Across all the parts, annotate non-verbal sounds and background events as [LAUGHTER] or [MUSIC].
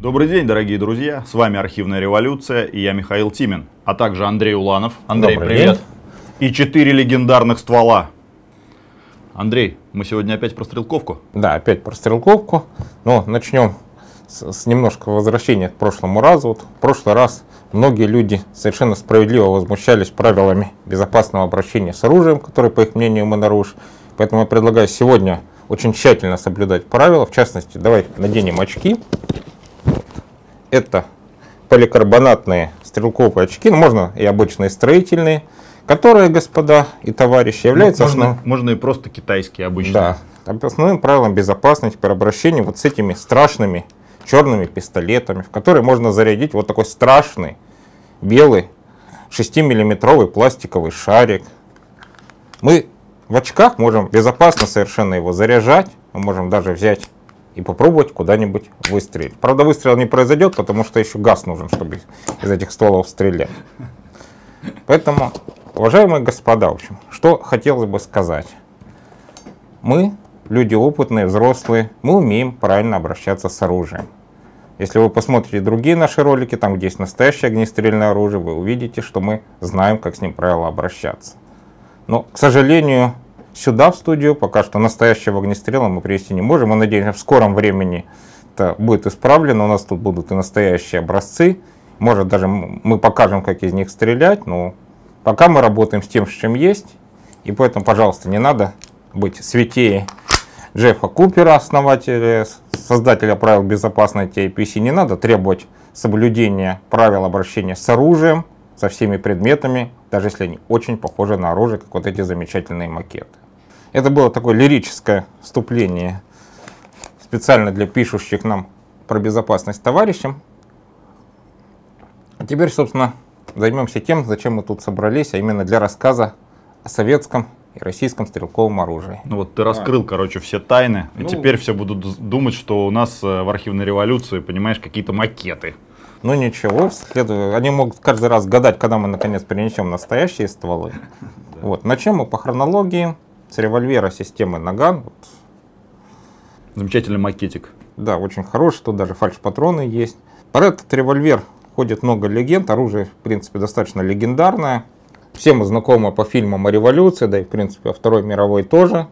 Добрый день, дорогие друзья. С вами «Архивная революция» и я Михаил Тимин, а также Андрей Уланов. Андрей, Добрый привет. День. И четыре легендарных ствола. Андрей, мы сегодня опять про стрелковку? Да, опять про стрелковку. Но начнем с, с немножко возвращения к прошлому разу. Вот в прошлый раз многие люди совершенно справедливо возмущались правилами безопасного обращения с оружием, которые, по их мнению, мы нарушили. Поэтому я предлагаю сегодня очень тщательно соблюдать правила. В частности, давай наденем очки это поликарбонатные стрелковые очки, ну, можно и обычные строительные, которые, господа и товарищи, являются... можно, основ... можно и просто китайские обычные. Да, основным правилом безопасности при обращении вот с этими страшными черными пистолетами, в которые можно зарядить вот такой страшный белый 6-миллиметровый пластиковый шарик. Мы в очках можем безопасно совершенно его заряжать, мы можем даже взять и попробовать куда-нибудь выстрелить. Правда, выстрел не произойдет, потому что еще газ нужен, чтобы из этих стволов стрелять. Поэтому, уважаемые господа, в общем, что хотелось бы сказать. Мы, люди опытные, взрослые, мы умеем правильно обращаться с оружием. Если вы посмотрите другие наши ролики, там, где есть настоящее огнестрельное оружие, вы увидите, что мы знаем, как с ним правильно обращаться. Но, к сожалению, сюда, в студию. Пока что настоящего огнестрела мы привести не можем. Мы надеемся, в скором времени это будет исправлено. У нас тут будут и настоящие образцы. Может, даже мы покажем, как из них стрелять. Но ну, пока мы работаем с тем, с чем есть. И поэтому, пожалуйста, не надо быть святее Джеффа Купера, основателя, создателя правил безопасности APC. Не надо требовать соблюдения правил обращения с оружием, со всеми предметами, даже если они очень похожи на оружие, как вот эти замечательные макеты. Это было такое лирическое вступление специально для пишущих нам про безопасность товарищам. А теперь, собственно, займемся тем, зачем мы тут собрались, а именно для рассказа о советском и российском стрелковом оружии. Ну вот ты раскрыл, а. короче, все тайны, ну, и теперь все будут думать, что у нас э, в архивной революции, понимаешь, какие-то макеты. Ну ничего, следует... они могут каждый раз гадать, когда мы наконец перенесем настоящие стволы. [LAUGHS] Вот. Начнем мы по хронологии с револьвера системы Наган. Вот. Замечательный макетик. Да, очень хороший, тут даже фальш-патроны есть. Про этот револьвер ходит много легенд, оружие, в принципе, достаточно легендарное. Все мы знакомы по фильмам о революции, да и, в принципе, о Второй мировой тоже.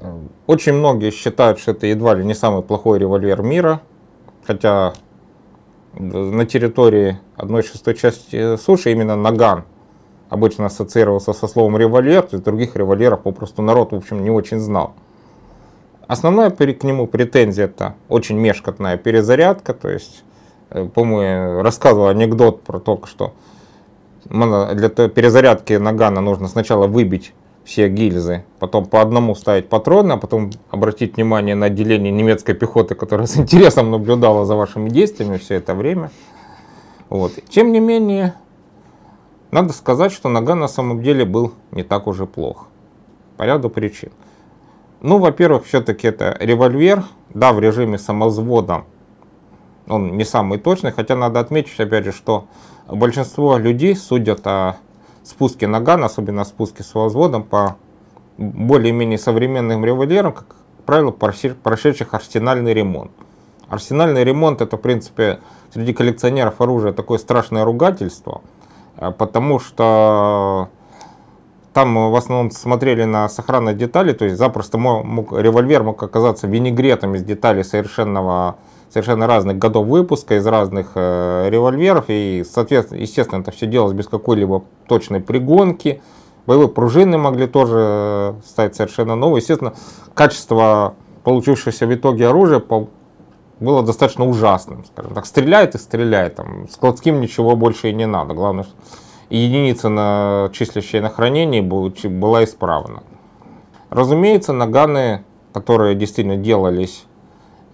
Э, очень многие считают, что это едва ли не самый плохой револьвер мира, хотя э, на территории одной шестой части суши именно Наган обычно ассоциировался со словом револьвер, то есть других револьверов попросту народ, в общем, не очень знал. Основная к нему претензия это очень мешкотная перезарядка, то есть, э, по-моему, рассказывал анекдот про то, что для перезарядки нагана нужно сначала выбить все гильзы, потом по одному ставить патроны, а потом обратить внимание на отделение немецкой пехоты, которая с интересом наблюдала за вашими действиями все это время. Вот. Тем не менее, надо сказать, что нога на самом деле был не так уже плох. По ряду причин. Ну, во-первых, все-таки это револьвер. Да, в режиме самозвода он не самый точный. Хотя надо отметить, опять же, что большинство людей судят о спуске наган, особенно о спуске с возводом, по более-менее современным револьверам, как правило, прошедших арсенальный ремонт. Арсенальный ремонт это, в принципе, среди коллекционеров оружия такое страшное ругательство – а потому что там в основном смотрели на сохранные детали, то есть запросто мог, револьвер мог оказаться винегретом из деталей совершенного, совершенно разных годов выпуска, из разных э, револьверов, и, соответственно, естественно, это все делалось без какой-либо точной пригонки. Боевые пружины могли тоже э, стать совершенно новые. Естественно, качество получившегося в итоге оружия было достаточно ужасным, скажем так. Стреляет и стреляет, там, складским ничего больше и не надо. Главное, что единица, на, числящее на хранении, была исправна. Разумеется, наганы, которые действительно делались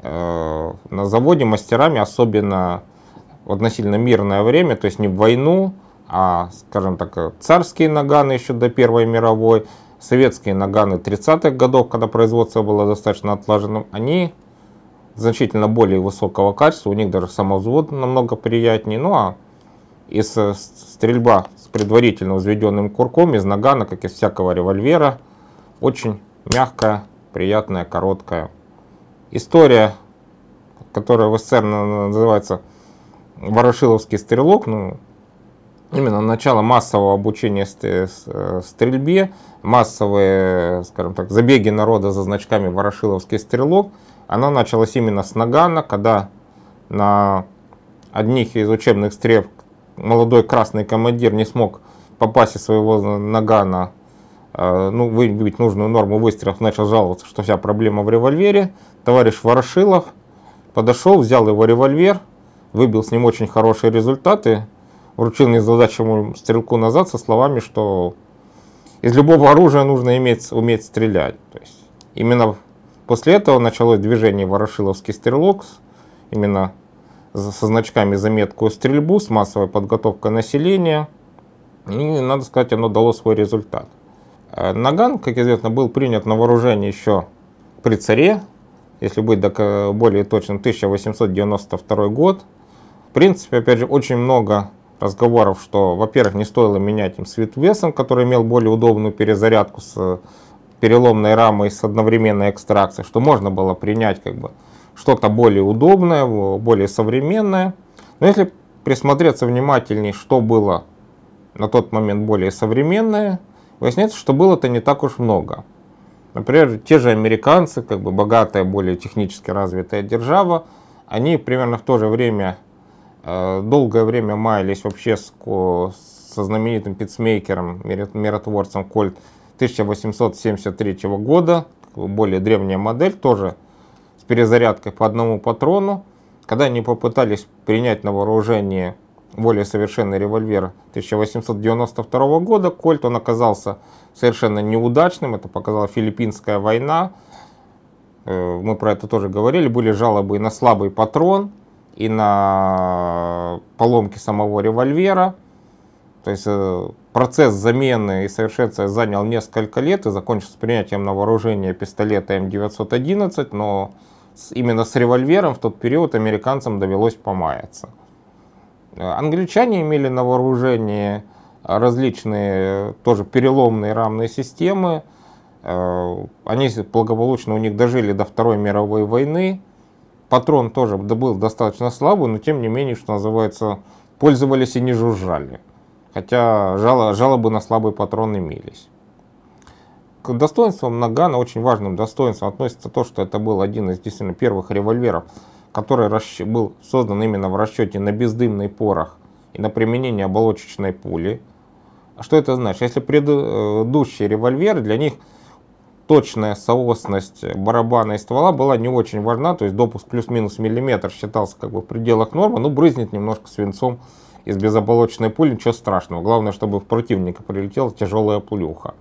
э, на заводе мастерами, особенно в относительно мирное время, то есть не в войну, а, скажем так, царские наганы еще до Первой мировой, советские наганы 30-х годов, когда производство было достаточно отлаженным, они значительно более высокого качества, у них даже самовзвод намного приятнее. Ну а из э, стрельба с предварительно взведенным курком, из нагана, как из всякого револьвера, очень мягкая, приятная, короткая. История, которая в СССР называется «Ворошиловский стрелок», ну, именно начало массового обучения э, стрельбе, массовые, скажем так, забеги народа за значками «Ворошиловский стрелок», она началась именно с Нагана, когда на одних из учебных стрел молодой красный командир не смог попасть из своего Нагана э, ну, выбить нужную норму выстрелов, начал жаловаться, что вся проблема в револьвере. Товарищ Ворошилов подошел, взял его револьвер, выбил с ним очень хорошие результаты, вручил незадачему стрелку назад со словами, что из любого оружия нужно иметь, уметь стрелять. То есть именно После этого началось движение «Ворошиловский стрелокс», именно со значками заметку, стрельбу, с массовой подготовкой населения. И, надо сказать, оно дало свой результат. А Наган, как известно, был принят на вооружение еще при царе, если быть более точным, 1892 год. В принципе, опять же, очень много разговоров, что, во-первых, не стоило менять им свитвесом, который имел более удобную перезарядку с переломной рамой с одновременной экстракцией, что можно было принять как бы что-то более удобное, более современное. Но если присмотреться внимательнее, что было на тот момент более современное, выясняется, что было это не так уж много. Например, те же американцы, как бы богатая, более технически развитая держава, они примерно в то же время, э, долгое время маялись вообще с, со знаменитым пиццмейкером, миротворцем Кольт 1873 года, более древняя модель, тоже с перезарядкой по одному патрону. Когда они попытались принять на вооружение более совершенный револьвер 1892 года, Кольт он оказался совершенно неудачным, это показала филиппинская война, э, мы про это тоже говорили, были жалобы и на слабый патрон, и на поломки самого револьвера. То есть э, процесс замены и совершенствования занял несколько лет и закончился принятием на вооружение пистолета М911, но именно с револьвером в тот период американцам довелось помаяться. Э, англичане имели на вооружении различные э, тоже переломные рамные системы. Они благополучно у них дожили до Второй мировой войны. Патрон тоже был достаточно слабый, но тем не менее, что называется, пользовались и не жужжали хотя жалобы на слабые патроны имелись. К достоинствам Нагана, очень важным достоинством относится то, что это был один из действительно первых револьверов, который был создан именно в расчете на бездымный порох и на применение оболочечной пули. А что это значит? Если предыдущие револьверы, для них точная соосность барабана и ствола была не очень важна, то есть допуск плюс-минус миллиметр считался как бы в пределах нормы, ну брызнет немножко свинцом из безополочной пули, ничего страшного. Главное, чтобы в противника прилетела тяжелая пулюха.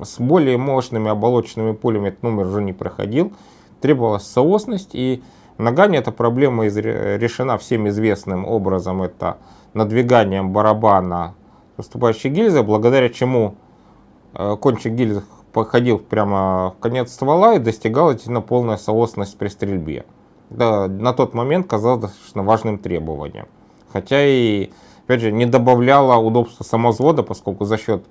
С более мощными оболочными пулями этот номер уже не проходил. Требовалась соосность, и ногами эта проблема решена всем известным образом. Это надвиганием барабана выступающей гильзы, благодаря чему э, кончик гильзы походил прямо в конец ствола и достигал на полная соосность при стрельбе. Да, на тот момент казалось важным требованием. Хотя и, опять же, не добавляла удобства самозвода, поскольку за счет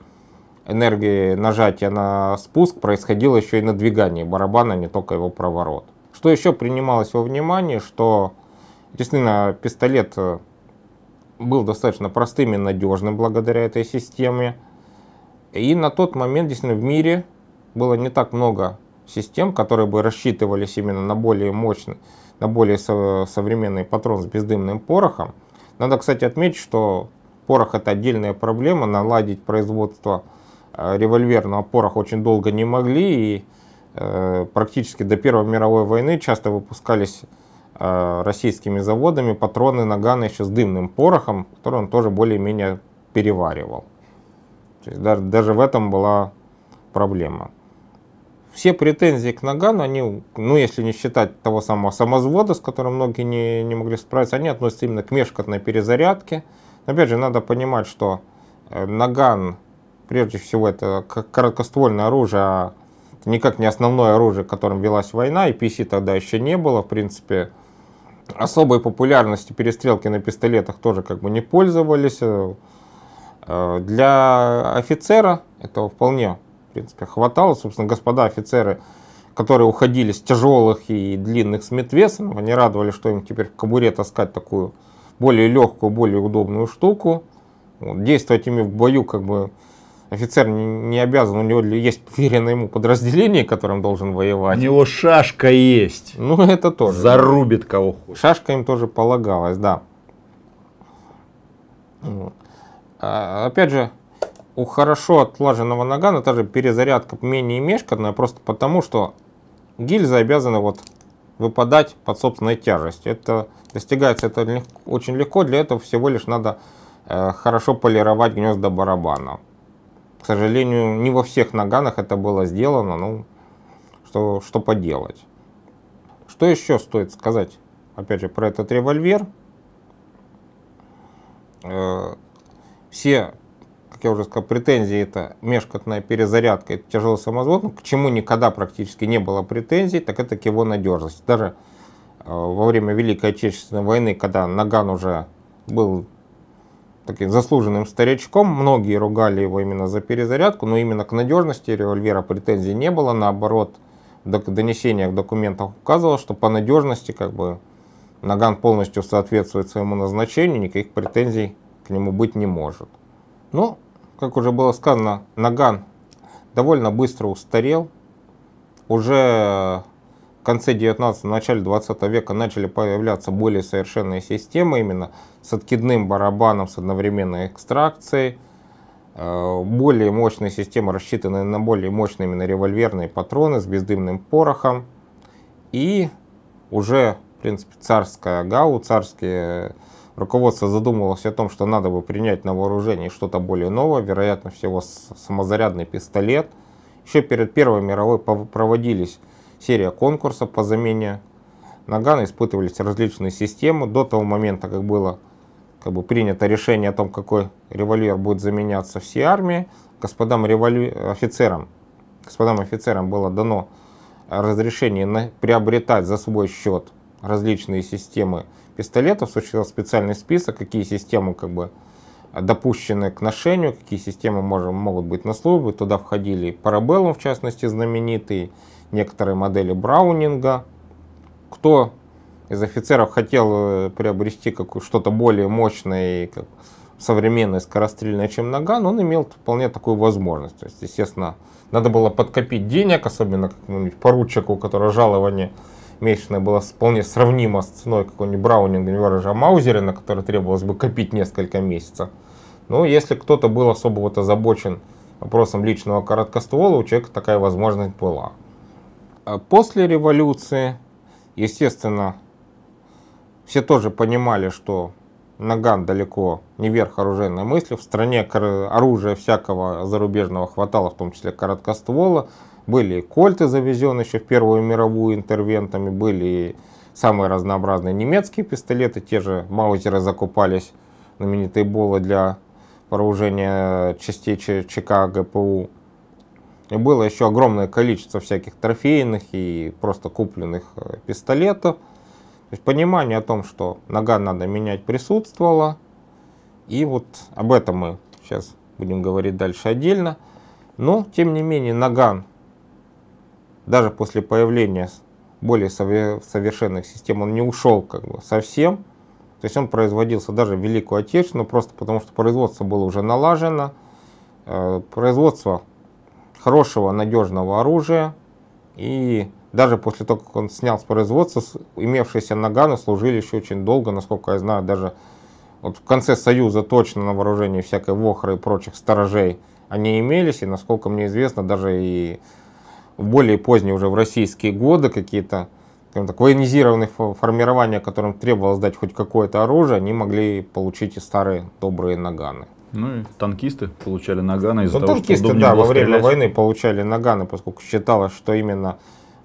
энергии нажатия на спуск происходило еще и надвигание барабана, не только его проворот. Что еще принималось во внимание, что действительно пистолет э, был достаточно простым и надежным благодаря этой системе. И на тот момент действительно в мире было не так много систем, которые бы рассчитывались именно на более мощный, на более со современный патрон с бездымным порохом. Надо, кстати, отметить, что порох это отдельная проблема, наладить производство э, револьверного пороха очень долго не могли, и э, практически до Первой мировой войны часто выпускались э, российскими заводами патроны наганы еще с дымным порохом, который он тоже более-менее переваривал. То есть даже в этом была проблема все претензии к Нагану, они, ну если не считать того самого самозвода, с которым многие не, не могли справиться, они относятся именно к межкотной перезарядке. Но опять же, надо понимать, что э, Наган, прежде всего, это короткоствольное оружие, а никак не основное оружие, которым велась война, и PC тогда еще не было, в принципе. Особой популярности перестрелки на пистолетах тоже как бы не пользовались. Э, для офицера это вполне принципе, хватало. Собственно, господа офицеры, которые уходили с тяжелых и длинных сметвесов, они радовали, что им теперь в кобуре таскать такую более легкую, более удобную штуку. Вот, действовать ими в бою как бы офицер не, не обязан, у него есть поверенное ему подразделение, которым должен воевать. У него шашка есть. Ну, это тоже. Зарубит кого хочет. Шашка им тоже полагалась, да. А, опять же, у хорошо отлаженного нагана даже перезарядка менее мешканная, просто потому что гильза обязана вот выпадать под собственной тяжестью. Это достигается это легко, очень легко, для этого всего лишь надо э, хорошо полировать гнезда барабана. К сожалению, не во всех наганах это было сделано, ну что, что поделать. Что еще стоит сказать, опять же, про этот револьвер? Э, все как я уже сказал, претензии это межкотная перезарядка, это тяжелый самозвод, ну, к чему никогда практически не было претензий, так это к его надежности. Даже э, во время Великой Отечественной войны, когда Наган уже был таким заслуженным старичком, многие ругали его именно за перезарядку, но именно к надежности револьвера претензий не было, наоборот, в донесениях, документов указывалось, что по надежности как бы Наган полностью соответствует своему назначению, никаких претензий к нему быть не может. Но, ну, как уже было сказано, Наган довольно быстро устарел. Уже в конце 19 начале 20 века начали появляться более совершенные системы, именно с откидным барабаном, с одновременной экстракцией, э, более мощные системы, рассчитанные на более мощные именно револьверные патроны с бездымным порохом. И уже, в принципе, царская ГАУ, царские Руководство задумывалось о том, что надо бы принять на вооружение что-то более новое, вероятно всего самозарядный пистолет. Еще перед Первой мировой проводились серия конкурсов по замене нагана, испытывались различные системы. До того момента, как было как бы, принято решение о том, какой револьвер будет заменяться всей армии, господам револю... офицерам, господам офицерам было дано разрешение на... приобретать за свой счет различные системы пистолетов существовал специальный список, какие системы как бы допущены к ношению, какие системы можем, могут быть на службе. Туда входили Парабеллум, в частности, знаменитый, некоторые модели Браунинга. Кто из офицеров хотел э, приобрести что-то более мощное и как, современное, скорострельное, чем нога, но ну, он имел вполне такую возможность. То есть, естественно, надо было подкопить денег, особенно какому-нибудь поручику, у которого жалование месячная была вполне сравнима с ценой какого-нибудь Браунинга, Неваража Маузера, на который требовалось бы копить несколько месяцев. Но если кто-то был особо вот озабочен вопросом личного короткоствола, у человека такая возможность была. А после революции, естественно, все тоже понимали, что Наган далеко не верх оружейной мысли. В стране оружия всякого зарубежного хватало, в том числе короткоствола. Были кольты завезены еще в Первую мировую интервентами, были самые разнообразные немецкие пистолеты, те же маузеры закупались, знаменитые болы для вооружения частей ЧК ГПУ. И было еще огромное количество всяких трофейных и просто купленных э, пистолетов. То есть понимание о том, что нога надо менять, присутствовало. И вот об этом мы сейчас будем говорить дальше отдельно. Но, тем не менее, наган даже после появления более совершенных систем он не ушел как бы совсем. То есть он производился даже в Великую Отечественную, просто потому что производство было уже налажено. Э, производство хорошего, надежного оружия. И даже после того, как он снял с производства, имевшиеся наганы служили еще очень долго, насколько я знаю, даже вот в конце Союза точно на вооружении всякой вохры и прочих сторожей они имелись, и, насколько мне известно, даже и в более поздние уже в российские годы какие-то так, военизированные формирования, которым требовалось дать хоть какое-то оружие, они могли получить и старые добрые наганы. Ну и танкисты получали наганы из-за ну, того, танкисты, что да, во время войны получали наганы, поскольку считалось, что именно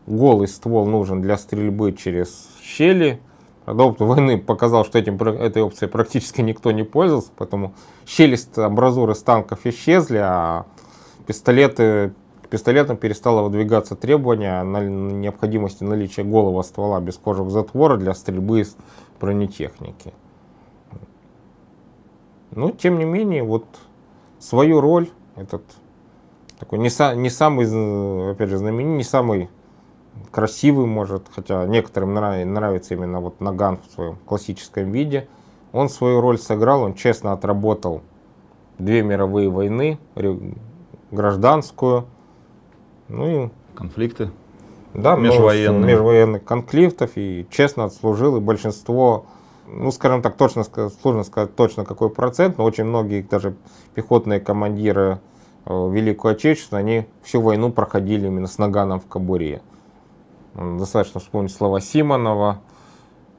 голый ствол нужен для стрельбы через щели. До войны показал, что этим, этой опцией практически никто не пользовался, поэтому щели образуры танков исчезли, а пистолеты пистолетом перестало выдвигаться требование на необходимости наличия голого ствола без кожух затвора для стрельбы из бронетехники. Но, ну, тем не менее, вот свою роль этот такой не, са, не самый, опять же, знаменитый, не самый красивый, может, хотя некоторым нрав, нравится именно вот Наган в своем классическом виде. Он свою роль сыграл, он честно отработал две мировые войны, гражданскую, ну и... Конфликты. Да, межвоенные межвоенных конфликтов и честно отслужил, и большинство, ну, скажем так, точно сложно сказать точно какой процент, но очень многие даже пехотные командиры э, Великую Отечественную, они всю войну проходили именно с наганом в кобуре. Достаточно вспомнить слова Симонова,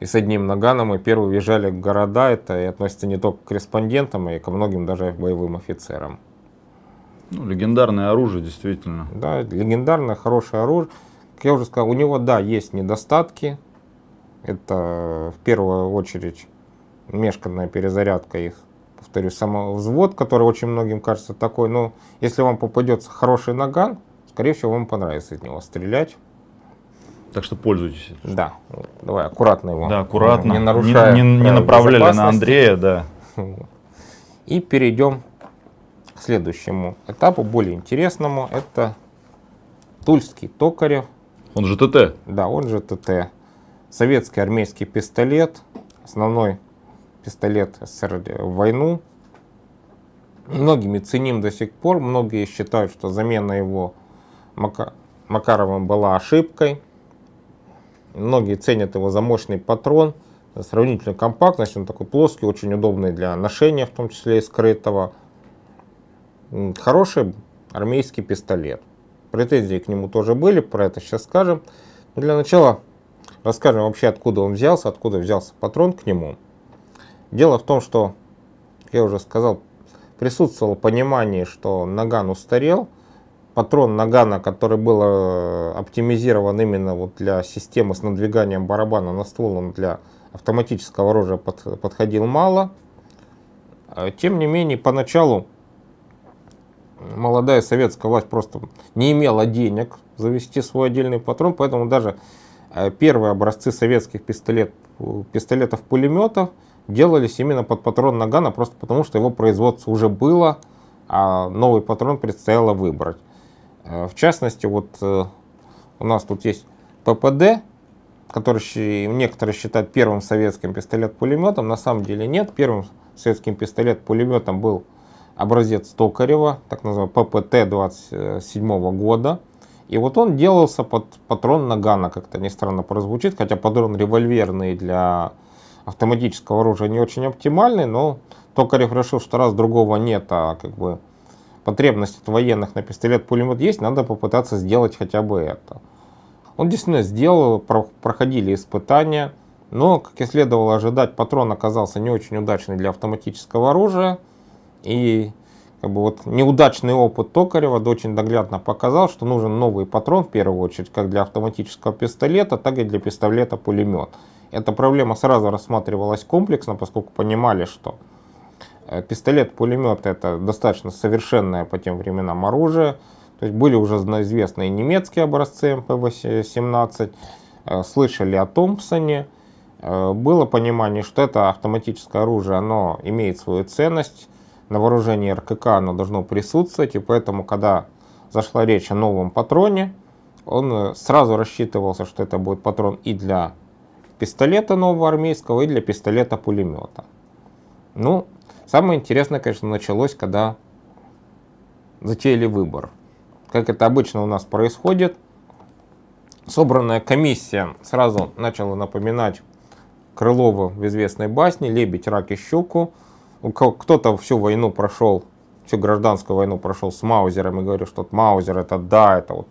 и с одним наганом мы первые въезжали в города, это и относится не только к корреспондентам, а и ко многим даже боевым офицерам. Ну, легендарное оружие, действительно. Да, легендарное, хорошее оружие. Как я уже сказал, у него, да, есть недостатки. Это в первую очередь мешканная перезарядка их. Повторю, самовзвод, который очень многим кажется такой. Но ну, если вам попадется хороший наган, скорее всего, вам понравится из него стрелять. Так что пользуйтесь. Да, давай аккуратно его. Да, аккуратно. Не, нарушая не, не, э, не направляли на Андрея, да. [LAUGHS] И перейдем следующему этапу, более интересному. Это Тульский Токарев. Он же ТТ. Да, он же ТТ. Советский армейский пистолет. Основной пистолет СССР в войну. Многими ценим до сих пор. Многие считают, что замена его Мака... Макаровым была ошибкой. Многие ценят его за мощный патрон, за сравнительную компактность. Он такой плоский, очень удобный для ношения, в том числе и скрытого. Хороший армейский пистолет. Претензии к нему тоже были, про это сейчас скажем. Но для начала расскажем вообще, откуда он взялся, откуда взялся патрон к нему. Дело в том, что, я уже сказал, присутствовало понимание, что наган устарел. Патрон нагана, который был э, оптимизирован именно вот для системы с надвиганием барабана на ствол, он для автоматического оружия под, подходил мало. Э, тем не менее, поначалу молодая советская власть просто не имела денег завести свой отдельный патрон, поэтому даже э, первые образцы советских пистолет, пистолетов-пулеметов делались именно под патрон Нагана, просто потому что его производство уже было, а новый патрон предстояло выбрать. Э, в частности, вот э, у нас тут есть ППД, который некоторые считают первым советским пистолет-пулеметом, на самом деле нет. Первым советским пистолет-пулеметом был образец Токарева, так называемый ППТ 27 года. И вот он делался под патрон Нагана, как-то не странно прозвучит, хотя патрон револьверный для автоматического оружия не очень оптимальный, но Токарев решил, что раз другого нет, а как бы потребность от военных на пистолет-пулемет есть, надо попытаться сделать хотя бы это. Он действительно сделал, проходили испытания, но, как и следовало ожидать, патрон оказался не очень удачный для автоматического оружия – и как бы вот неудачный опыт Токарева очень наглядно показал, что нужен новый патрон в первую очередь, как для автоматического пистолета, так и для пистолета-пулемет. Эта проблема сразу рассматривалась комплексно, поскольку понимали, что э, пистолет-пулемет это достаточно совершенное по тем временам оружие. То есть были уже известны немецкие образцы МП-17, э, слышали о Томпсоне. Э, было понимание, что это автоматическое оружие, оно имеет свою ценность, на вооружении РКК оно должно присутствовать, и поэтому, когда зашла речь о новом патроне, он э, сразу рассчитывался, что это будет патрон и для пистолета нового армейского, и для пистолета-пулемета. Ну, самое интересное, конечно, началось, когда затеяли выбор. Как это обычно у нас происходит, собранная комиссия сразу начала напоминать Крылова в известной басне «Лебедь, рак и щуку», ну, кто-то всю войну прошел, всю гражданскую войну прошел с Маузером и говорил, что вот Маузер это да, это вот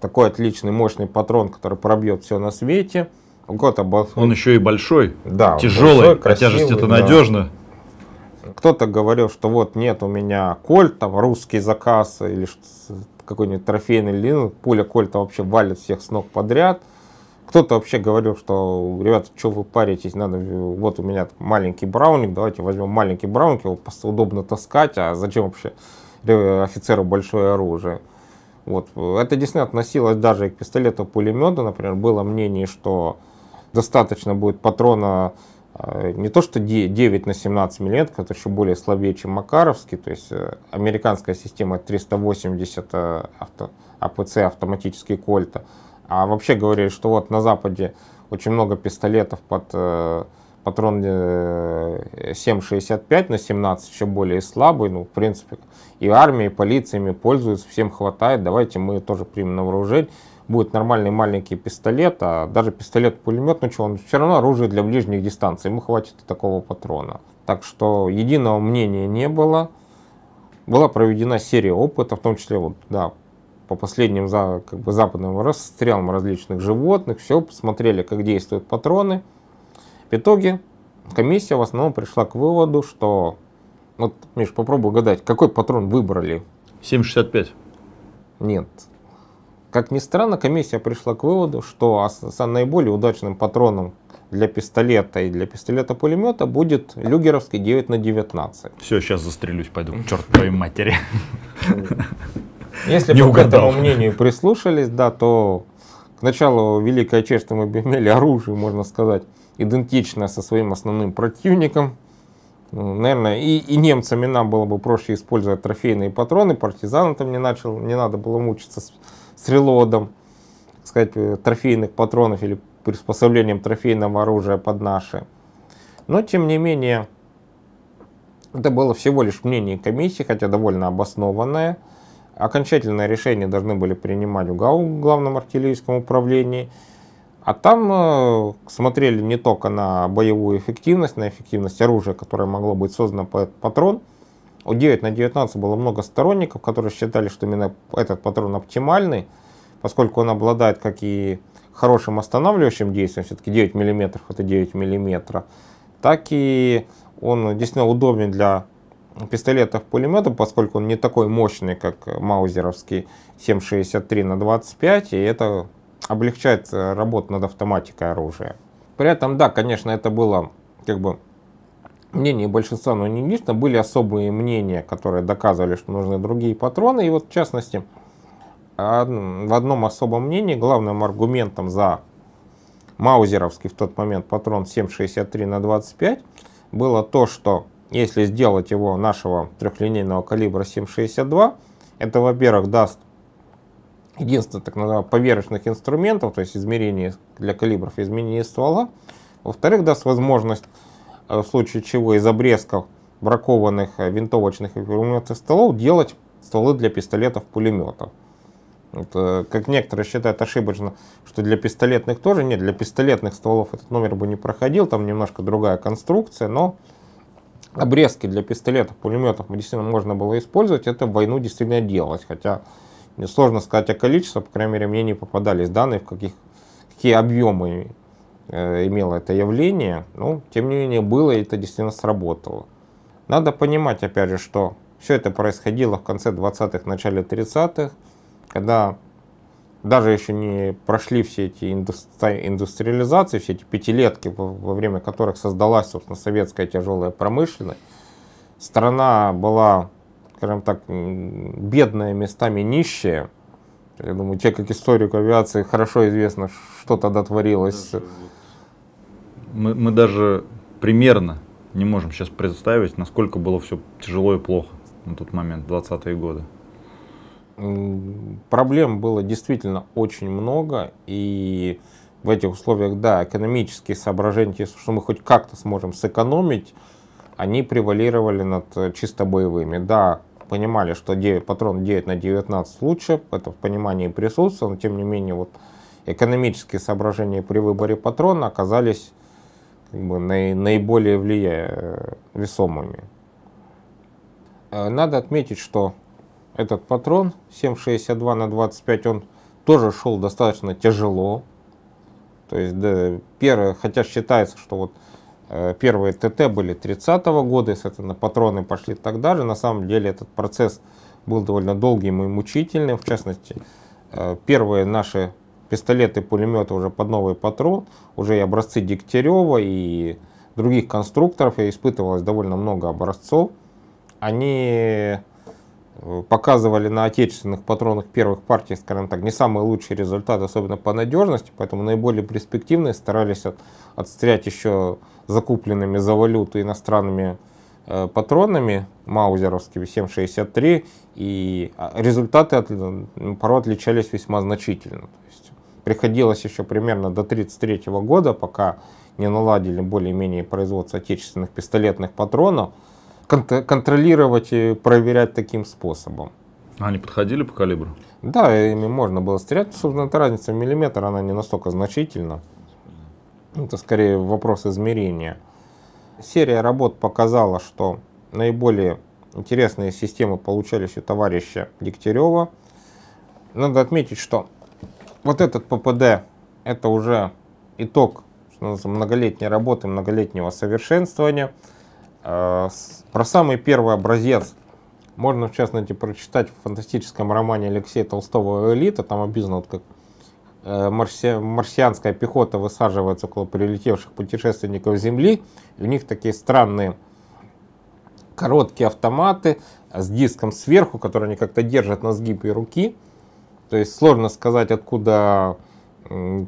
такой отличный мощный патрон, который пробьет все на свете. У кого-то был... Он еще и большой, да, тяжелый, большой, а тяжесть это да. надежно. Кто-то говорил, что вот нет у меня кольт, там русский заказ или какой-нибудь трофейный лин, пуля кольта вообще валит всех с ног подряд – кто-то вообще говорил, что, ребята, что вы паритесь, надо, вот у меня маленький брауник, давайте возьмем маленький брауник, его удобно таскать, а зачем вообще э, офицеру большое оружие? Вот. Это действительно относилось даже и к пистолету пулемета, например, было мнение, что достаточно будет патрона э, не то что 9 на 17 мм, это еще более слабее, чем Макаровский, то есть э, американская система 380 АПЦ, автоматический кольта, а вообще говорили, что вот на Западе очень много пистолетов под э, патрон 7,65 э, на 17, еще более слабый, ну, в принципе, и армия, и полиция ими пользуются, всем хватает, давайте мы тоже примем на вооружение. Будет нормальный маленький пистолет, а даже пистолет-пулемет, ну что, он все равно оружие для ближних дистанций, ему хватит и такого патрона. Так что единого мнения не было. Была проведена серия опытов, в том числе, вот, да, по последним за, как бы, западным расстрелам различных животных, все, посмотрели, как действуют патроны. В итоге комиссия в основном пришла к выводу, что... Вот, Миш, попробуй угадать, какой патрон выбрали? 7,65. Нет. Как ни странно, комиссия пришла к выводу, что наиболее удачным патроном для пистолета и для пистолета-пулемета будет люгеровский 9 на 19. Все, сейчас застрелюсь, пойду. [LAUGHS] Черт твоей матери. [LAUGHS] Если бы к этому мнению прислушались, да, то к началу Великой Отечественной мы бы имели оружие, можно сказать, идентичное со своим основным противником. Ну, наверное, и, и немцами нам было бы проще использовать трофейные патроны, партизанам там не, начал, не надо было мучиться с, с релодом, так сказать, э, трофейных патронов или приспособлением трофейного оружия под наши. Но, тем не менее, это было всего лишь мнение комиссии, хотя довольно обоснованное. Окончательное решение должны были принимать в ГАУ, в Главном артиллерийском управлении. А там э, смотрели не только на боевую эффективность, на эффективность оружия, которое могло быть создано по этот патрон. У 9 на 19 было много сторонников, которые считали, что именно этот патрон оптимальный, поскольку он обладает как и хорошим останавливающим действием, все-таки 9 мм это 9 мм, так и он действительно удобен для пистолетов пулемета, поскольку он не такой мощный, как маузеровский 7,63 на 25, и это облегчает э, работу над автоматикой оружия. При этом, да, конечно, это было как бы мнение большинства, но не лично, были особые мнения, которые доказывали, что нужны другие патроны, и вот в частности, в одном особом мнении главным аргументом за маузеровский в тот момент патрон 7,63 на 25 было то, что если сделать его нашего трехлинейного калибра 7,62, это, во-первых, даст единство так называемых поверхностных инструментов, то есть измерение для калибров, изменение ствола. Во-вторых, даст возможность э, в случае чего из обрезков бракованных э, винтовочных и пулеметных стволов делать стволы для пистолетов-пулеметов. Вот, э, как некоторые считают ошибочно, что для пистолетных тоже нет, для пистолетных стволов этот номер бы не проходил, там немножко другая конструкция, но обрезки для пистолетов, пулеметов действительно можно было использовать, это войну действительно делалось. Хотя мне сложно сказать о количестве, по крайней мере, мне не попадались данные, в каких, какие объемы э, имело это явление. Но, ну, тем не менее, было, и это действительно сработало. Надо понимать, опять же, что все это происходило в конце 20-х, начале 30-х, когда даже еще не прошли все эти индустри... индустриализации, все эти пятилетки, во время которых создалась, собственно, советская тяжелая промышленность, страна была, скажем так, бедная, местами нищая. Я думаю, тебе как историку авиации хорошо известно, что тогда творилось. Мы, мы даже примерно не можем сейчас представить, насколько было все тяжело и плохо на тот момент, 20-е годы проблем было действительно очень много, и в этих условиях, да, экономические соображения, что мы хоть как-то сможем сэкономить, они превалировали над э, чисто боевыми. Да, понимали, что 9, патрон 9 на 19 лучше, это в понимании присутствует, но тем не менее вот экономические соображения при выборе патрона оказались как бы, наиболее влия... Э, весомыми. Э, надо отметить, что этот патрон 7,62 на 25, он тоже шел достаточно тяжело. То есть, да, первое, хотя считается, что вот э, первые ТТ были 30-го года, если это на патроны пошли тогда же, на самом деле этот процесс был довольно долгим и мучительным. В частности, э, первые наши пистолеты, пулеметы уже под новый патрон, уже и образцы Дегтярева и других конструкторов, и испытывалось довольно много образцов. Они Э, показывали на отечественных патронах первых партий, скажем так, не самые лучшие результаты, особенно по надежности, поэтому наиболее перспективные старались от, отстрять еще закупленными за валюту иностранными э, патронами маузеровскими 7,63, и а, результаты от, порой отличались весьма значительно. То есть приходилось еще примерно до 1933 года, пока не наладили более-менее производство отечественных пистолетных патронов, контролировать и проверять таким способом. А они подходили по калибру? Да, ими можно было стрелять. Собственно, эта разница в миллиметр, она не настолько значительна. Это скорее вопрос измерения. Серия работ показала, что наиболее интересные системы получались у товарища Дегтярева. Надо отметить, что вот этот ППД – это уже итог многолетней работы, многолетнего совершенствования – а, про самый первый образец можно, в частности, прочитать в фантастическом романе Алексея Толстого «Элита». Там описано, вот как э, марси... марсианская пехота высаживается около прилетевших путешественников Земли. И у них такие странные короткие автоматы с диском сверху, которые они как-то держат на сгибе руки. То есть сложно сказать, откуда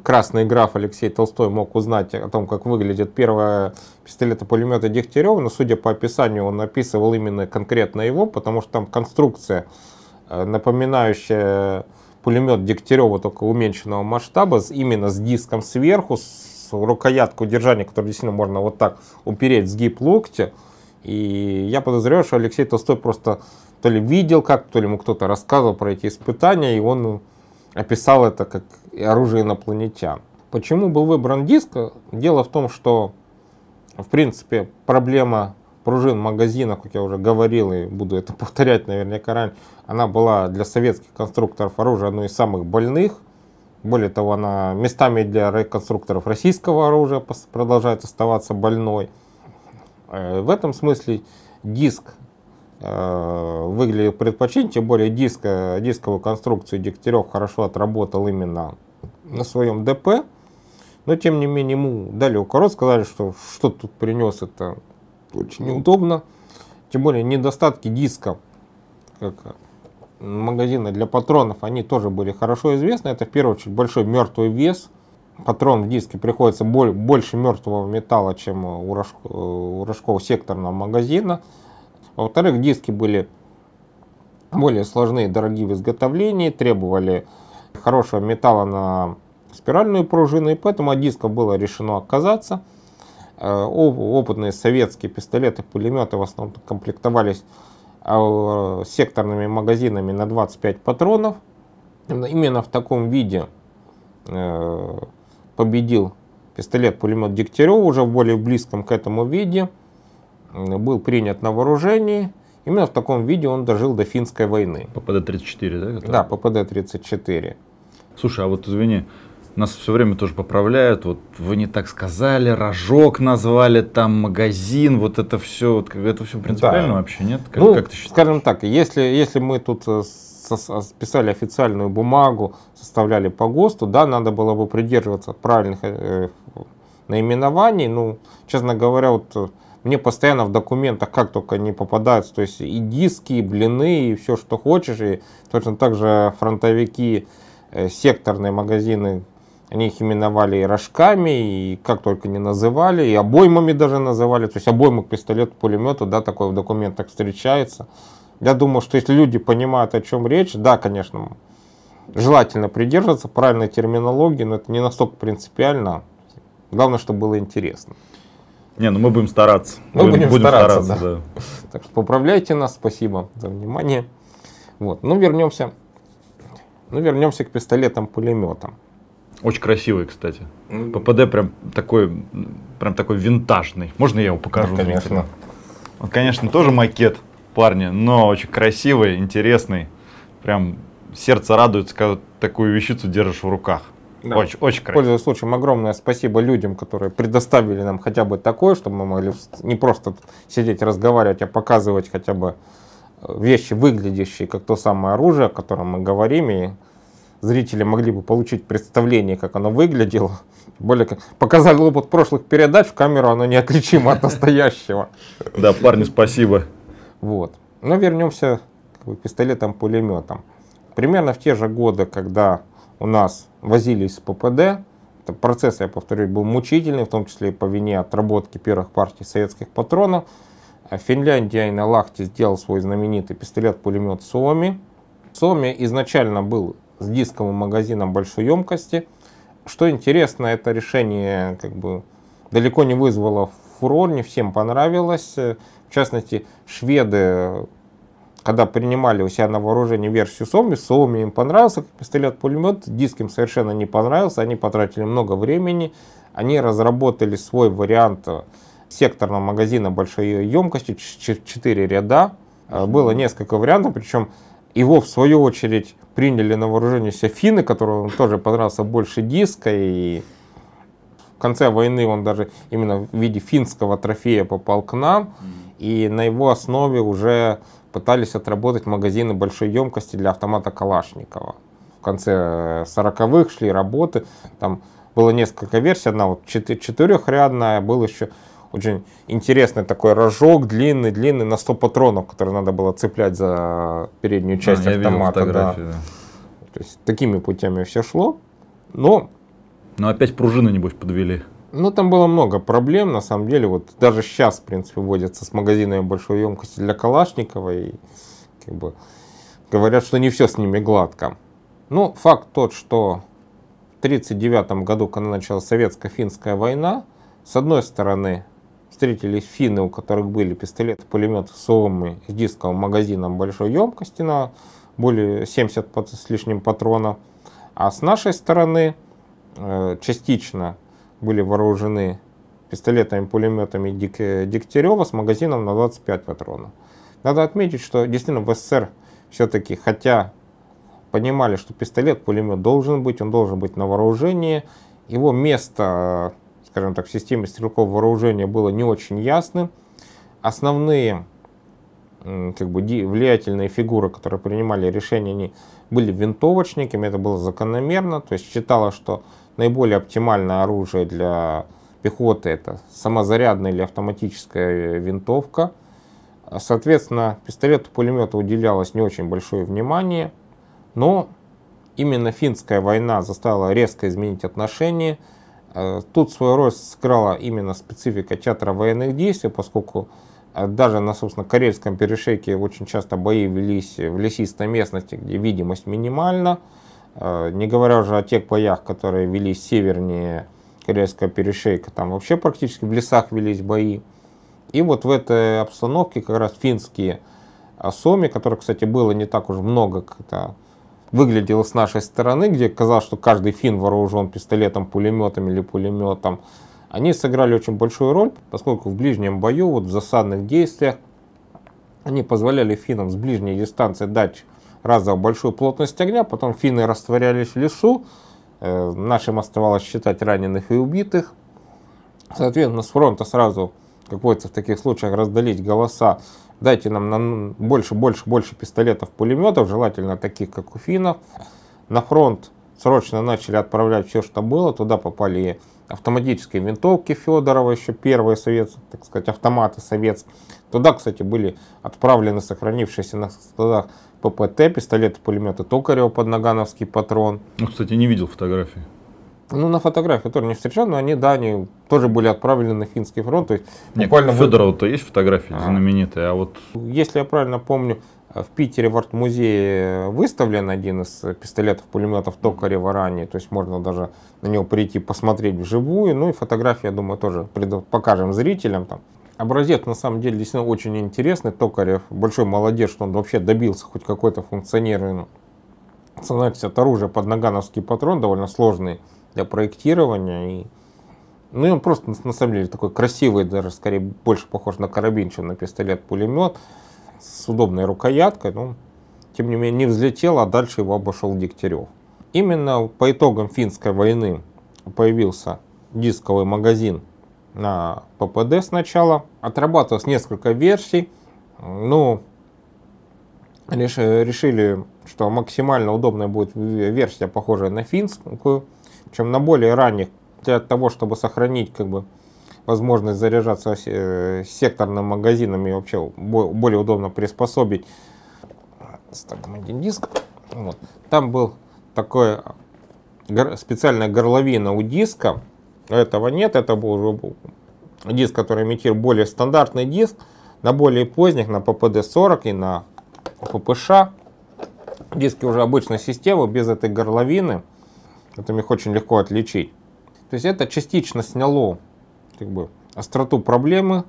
красный граф Алексей Толстой мог узнать о том, как выглядит первое пистолета-пулемета Дегтярева, но судя по описанию, он описывал именно конкретно его, потому что там конструкция, э, напоминающая пулемет Дегтярева, только уменьшенного масштаба, именно с диском сверху, с рукоятку держания, которую действительно можно вот так упереть, сгиб локти. И я подозреваю, что Алексей Толстой просто то ли видел как, то ли ему кто-то рассказывал про эти испытания, и он описал это как оружие инопланетян. Почему был выбран диск? Дело в том, что, в принципе, проблема пружин магазина, как я уже говорил и буду это [LAUGHS] повторять наверняка раньше, она была для советских конструкторов оружия одной из самых больных. Более того, она местами для конструкторов российского оружия продолжает оставаться больной. Э, в этом смысле диск Э, выглядел предпочтение, тем более диска, э, дисковую конструкцию Дегтярев хорошо отработал именно на своем ДП. Но тем не менее ему дали укорот, сказали, что что тут принес, это очень ну. неудобно. Тем более недостатки диска как магазина для патронов, они тоже были хорошо известны. Это в первую очередь большой мертвый вес. Патрон в диске приходится больше мертвого металла, чем э, у, рожкового секторного магазина. А во-вторых, диски были более сложные, дорогие в изготовлении, требовали хорошего металла на спиральную пружину, и поэтому от диска было решено отказаться. Э, опытные советские пистолеты, пулеметы в основном комплектовались э, секторными магазинами на 25 патронов. Именно в таком виде э, победил пистолет-пулемет Дегтярева уже в более близком к этому виде – был принят на вооружение. Именно в таком виде он дожил до финской войны. ППД-34, да? Который? Да, ППД-34. Слушай, а вот извини, нас все время тоже поправляют, вот вы не так сказали, рожок назвали, там магазин, вот это все, вот это все принципиально да. вообще, нет? Как, ну, как ты считаешь? скажем так, если, если мы тут э, а, писали официальную бумагу, составляли по ГОСТу, да, надо было бы придерживаться правильных э, э наименований, ну, честно говоря, вот э, мне постоянно в документах как только не попадаются, то есть и диски, и блины, и все, что хочешь, и точно так же фронтовики, э, секторные магазины, они их именовали и рожками, и как только не называли, и обоймами даже называли, то есть обоймы к пистолету, пулемету, да, такое в документах встречается. Я думаю, что если люди понимают, о чем речь, да, конечно, желательно придерживаться правильной терминологии, но это не настолько принципиально. Главное, чтобы было интересно. Не, ну мы будем стараться. Мы будем, будем стараться, стараться да. да. Так что поправляйте нас, спасибо за внимание. Вот, ну вернемся. Ну вернемся к пистолетам-пулеметам. Очень красивый, кстати. Ну, ППД прям такой, прям такой винтажный. Можно я его покажу? Да, конечно. Он, конечно, тоже макет, парни, но очень красивый, интересный. Прям сердце радуется, когда такую вещицу держишь в руках. Да. Очень, очень красиво. Пользуясь случаем, огромное спасибо людям, которые предоставили нам хотя бы такое, чтобы мы могли не просто сидеть разговаривать, а показывать хотя бы э, вещи, выглядящие как то самое оружие, о котором мы говорим, и зрители могли бы получить представление, как оно выглядело. Более как... показали опыт прошлых передач, в камеру оно неотличимо от настоящего. Да, парни, спасибо. Вот. Но вернемся к пистолетам-пулеметам. Примерно в те же годы, когда у нас возились с ППД. процесс, я повторю, был мучительный, в том числе и по вине отработки первых партий советских патронов. А Финляндия и на Лахте сделал свой знаменитый пистолет-пулемет Суоми. Суоми изначально был с дисковым магазином большой емкости. Что интересно, это решение как бы далеко не вызвало фурор, не всем понравилось. В частности, шведы когда принимали у себя на вооружение версию Соми, Соми им понравился как пистолет-пулемет, диск им совершенно не понравился, они потратили много времени, они разработали свой вариант э, секторного магазина большой емкости, 4 ряда, э, было несколько вариантов, причем его в свою очередь приняли на вооружение все финны, которому тоже понравился больше диска и в конце войны он даже именно в виде финского трофея попал к нам, и на его основе уже пытались отработать магазины большой емкости для автомата Калашникова. В конце 40-х э, шли работы, там было несколько версий, одна вот четырехрядная, был еще очень интересный такой рожок, длинный, длинный, на 100 патронов, который надо было цеплять за переднюю а, часть а, автомата. да. То есть такими путями все шло, но... Но опять пружины, небось, подвели. Ну, там было много проблем, на самом деле. Вот даже сейчас, в принципе, вводятся с магазинами большой емкости для Калашникова. И как бы говорят, что не все с ними гладко. Но ну, факт тот, что в 1939 году, когда началась советско-финская война, с одной стороны, встретились финны, у которых были пистолеты, пулеметы, соломы с дисковым магазином большой емкости на более 70 с лишним патронов. А с нашей стороны э, частично были вооружены пистолетами, пулеметами э, Дегтярева с магазином на 25 патронов. Надо отметить, что действительно в СССР все-таки, хотя понимали, что пистолет, пулемет должен быть, он должен быть на вооружении, его место, скажем так, в системе стрелкового вооружения было не очень ясно. Основные как бы влиятельные фигуры, которые принимали решения, они были винтовочниками, это было закономерно, то есть считалось, что наиболее оптимальное оружие для пехоты это самозарядная или автоматическая винтовка. Соответственно, пистолету пулемету уделялось не очень большое внимание, но именно финская война заставила резко изменить отношения. Э, тут свою роль сыграла именно специфика театра военных действий, поскольку э, даже на, собственно, Карельском перешейке очень часто бои велись в лесистой местности, где видимость минимальна. Э, не говоря уже о тех боях, которые велись севернее корейская перешейка, там вообще практически в лесах велись бои. И вот в этой обстановке как раз финские э, Соми, которых, кстати, было не так уж много, это выглядело с нашей стороны, где казалось, что каждый фин вооружен пистолетом, пулеметом или пулеметом, они сыграли очень большую роль, поскольку в ближнем бою, вот в засадных действиях, они позволяли финам с ближней дистанции дать разово большую плотность огня, потом финны растворялись в лесу, э, нашим оставалось считать раненых и убитых. Соответственно, с фронта сразу, как водится в таких случаях, раздались голоса, дайте нам больше, больше, больше пистолетов, пулеметов, желательно таких, как у финнов. На фронт срочно начали отправлять все, что было, туда попали и автоматические винтовки Федорова, еще первые советские, так сказать, автоматы совет. Туда, кстати, были отправлены сохранившиеся на складах ППТ, пистолеты, пулеметы, Токарева под нагановский патрон. Ну, кстати, не видел фотографии. Ну, на фотографии тоже не встречал, но они, да, они тоже были отправлены на финский фронт. То есть Нет, Федорова-то есть фотографии а. знаменитые, а вот... Если я правильно помню, в Питере в арт-музее выставлен один из пистолетов-пулеметов Токарева ранее, то есть можно даже на него прийти посмотреть вживую, ну и фотографии, я думаю, тоже покажем зрителям, там, Образец на самом деле действительно очень интересный. Токарев большой молодец, что он вообще добился хоть какой-то функциональности от оружия под нагановский патрон, довольно сложный для проектирования. И... Ну и он просто на самом деле такой красивый, даже скорее больше похож на карабин, чем на пистолет-пулемет, с удобной рукояткой. Но, тем не менее, не взлетел, а дальше его обошел Дегтярев. Именно по итогам финской войны появился дисковый магазин на ППД сначала. Отрабатывалось несколько версий. Ну, решили, что максимально удобная будет версия, похожая на финскую. чем на более ранних, для того, чтобы сохранить как бы, возможность заряжаться э, секторным магазином и вообще более удобно приспособить. Ставим один диск. Вот. Там был такой специальная горловина у диска, этого нет, это был диск, который имитирует более стандартный диск, на более поздних, на ППД-40 и на ППШ. Диски уже обычной системы, без этой горловины. Это их очень легко отличить. То есть это частично сняло как бы, остроту проблемы,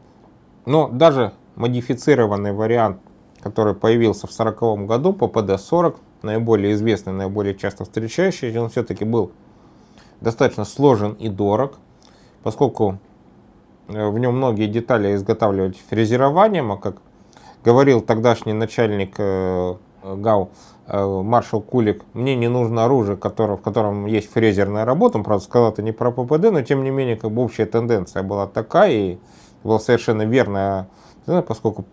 но даже модифицированный вариант, который появился в 1940 году, ППД-40, наиболее известный, наиболее часто встречающийся, он все-таки был достаточно сложен и дорог, поскольку э, в нем многие детали изготавливать фрезерованием, а как говорил тогдашний начальник э, э, ГАУ маршал Кулик, мне не нужно оружие, которое, в котором есть фрезерная работа. Он, правда, сказал это не про ППД, но тем не менее, как бы общая тенденция была такая, и была совершенно верная, поскольку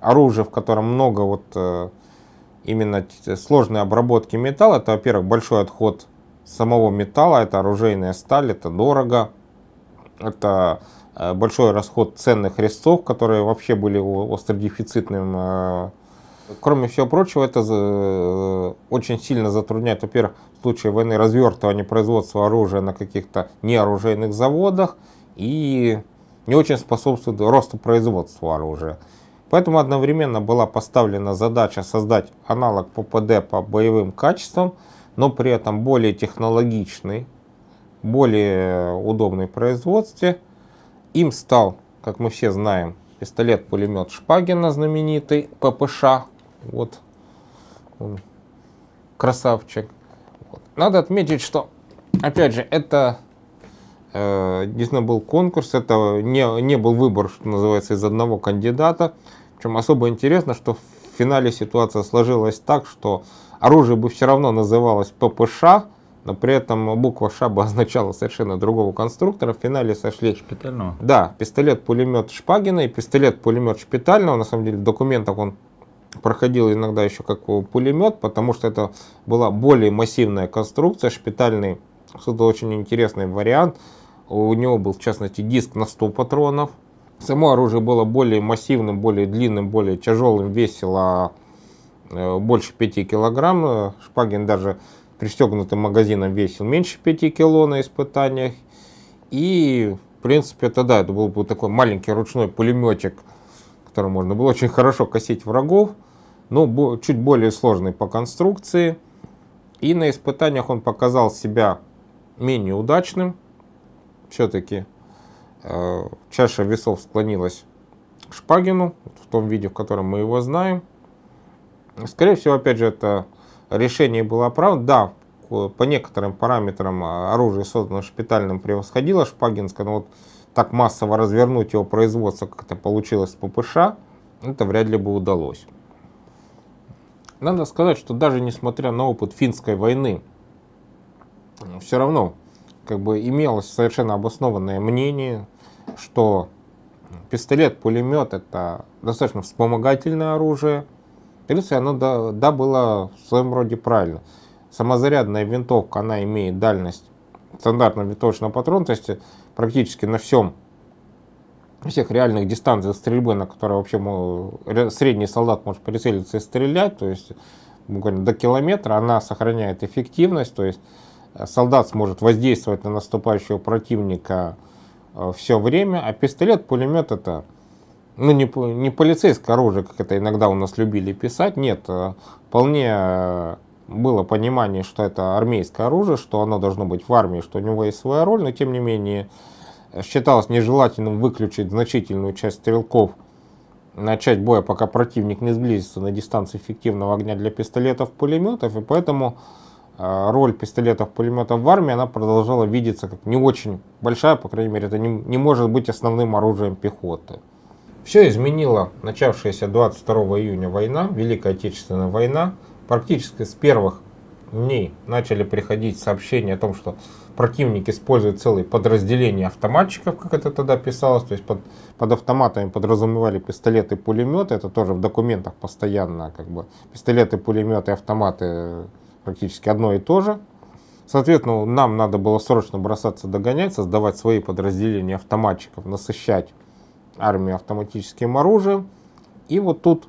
оружие, в котором много вот именно сложной обработки металла, это, во-первых, большой отход самого металла, это оружейная сталь, это дорого, это э, большой расход ценных резцов, которые вообще были остродефицитным. Э, кроме всего прочего, это э, очень сильно затрудняет, во-первых, в случае войны развертывание производства оружия на каких-то неоружейных заводах и не очень способствует росту производства оружия. Поэтому одновременно была поставлена задача создать аналог ППД по боевым качествам – но при этом более технологичный, более удобный в производстве. Им стал, как мы все знаем, пистолет-пулемет Шпагина знаменитый, ППШ, вот он, красавчик. Надо отметить, что, опять же, это э, действительно был конкурс, это не, не был выбор, что называется, из одного кандидата. Причем особо интересно, что в финале ситуация сложилась так, что оружие бы все равно называлось ППШ, но при этом буква Ш бы [LAUGHS] означала совершенно другого конструктора. В финале сошли... Шпитального? Да, пистолет-пулемет Шпагина и пистолет-пулемет Шпитального. На самом деле в документах он проходил иногда еще как пулемет, потому что это была более массивная конструкция, шпитальный, это очень интересный вариант. У него был, в частности, диск на 100 патронов. Само оружие было более массивным, более длинным, более тяжелым, весело Э, больше 5 килограмм. Э, Шпагин даже пристегнутым магазином весил меньше 5 кило на испытаниях. И, в принципе, это да, это был бы такой маленький ручной пулеметик, которым можно было очень хорошо косить врагов, но ну, чуть более сложный по конструкции. И на испытаниях он показал себя менее удачным. Все-таки э, чаша весов склонилась к Шпагину, в том виде, в котором мы его знаем. Скорее всего, опять же, это решение было оправдано. Да, по некоторым параметрам а, оружие, созданное шпитальным, превосходило Шпагинское, но вот так массово развернуть его производство, как это получилось с ППШ, это вряд ли бы удалось. Надо сказать, что даже несмотря на опыт финской войны, все равно как бы имелось совершенно обоснованное мнение, что пистолет-пулемет это достаточно вспомогательное оружие – 30 оно, да, да, было в своем роде правильно. Самозарядная винтовка, она имеет дальность стандартного винтовочного патрона, то есть э, практически на всем всех реальных дистанциях стрельбы, на которые вообще средний солдат может прицелиться и стрелять, то есть буквально до километра, она сохраняет эффективность, то есть э, солдат сможет воздействовать на наступающего противника э, все время, а пистолет, пулемет это ну не, не полицейское оружие, как это иногда у нас любили писать, нет, э, вполне э, было понимание, что это армейское оружие, что оно должно быть в армии, что у него есть своя роль, но тем не менее считалось нежелательным выключить значительную часть стрелков, начать боя, а пока противник не сблизится на дистанции эффективного огня для пистолетов, пулеметов, и поэтому э, роль пистолетов, пулеметов в армии, она продолжала видеться как не очень большая, по крайней мере, это не, не может быть основным оружием пехоты. Все изменило начавшаяся 22 июня война, Великая Отечественная война. Практически с первых дней начали приходить сообщения о том, что противник использует целые подразделения автоматчиков, как это тогда писалось, то есть под, под автоматами подразумевали пистолеты, пулеметы, это тоже в документах постоянно, как бы, пистолеты, пулеметы, автоматы э, практически одно и то же. Соответственно, нам надо было срочно бросаться догонять, создавать свои подразделения автоматчиков, насыщать армию автоматическим оружием. И вот тут...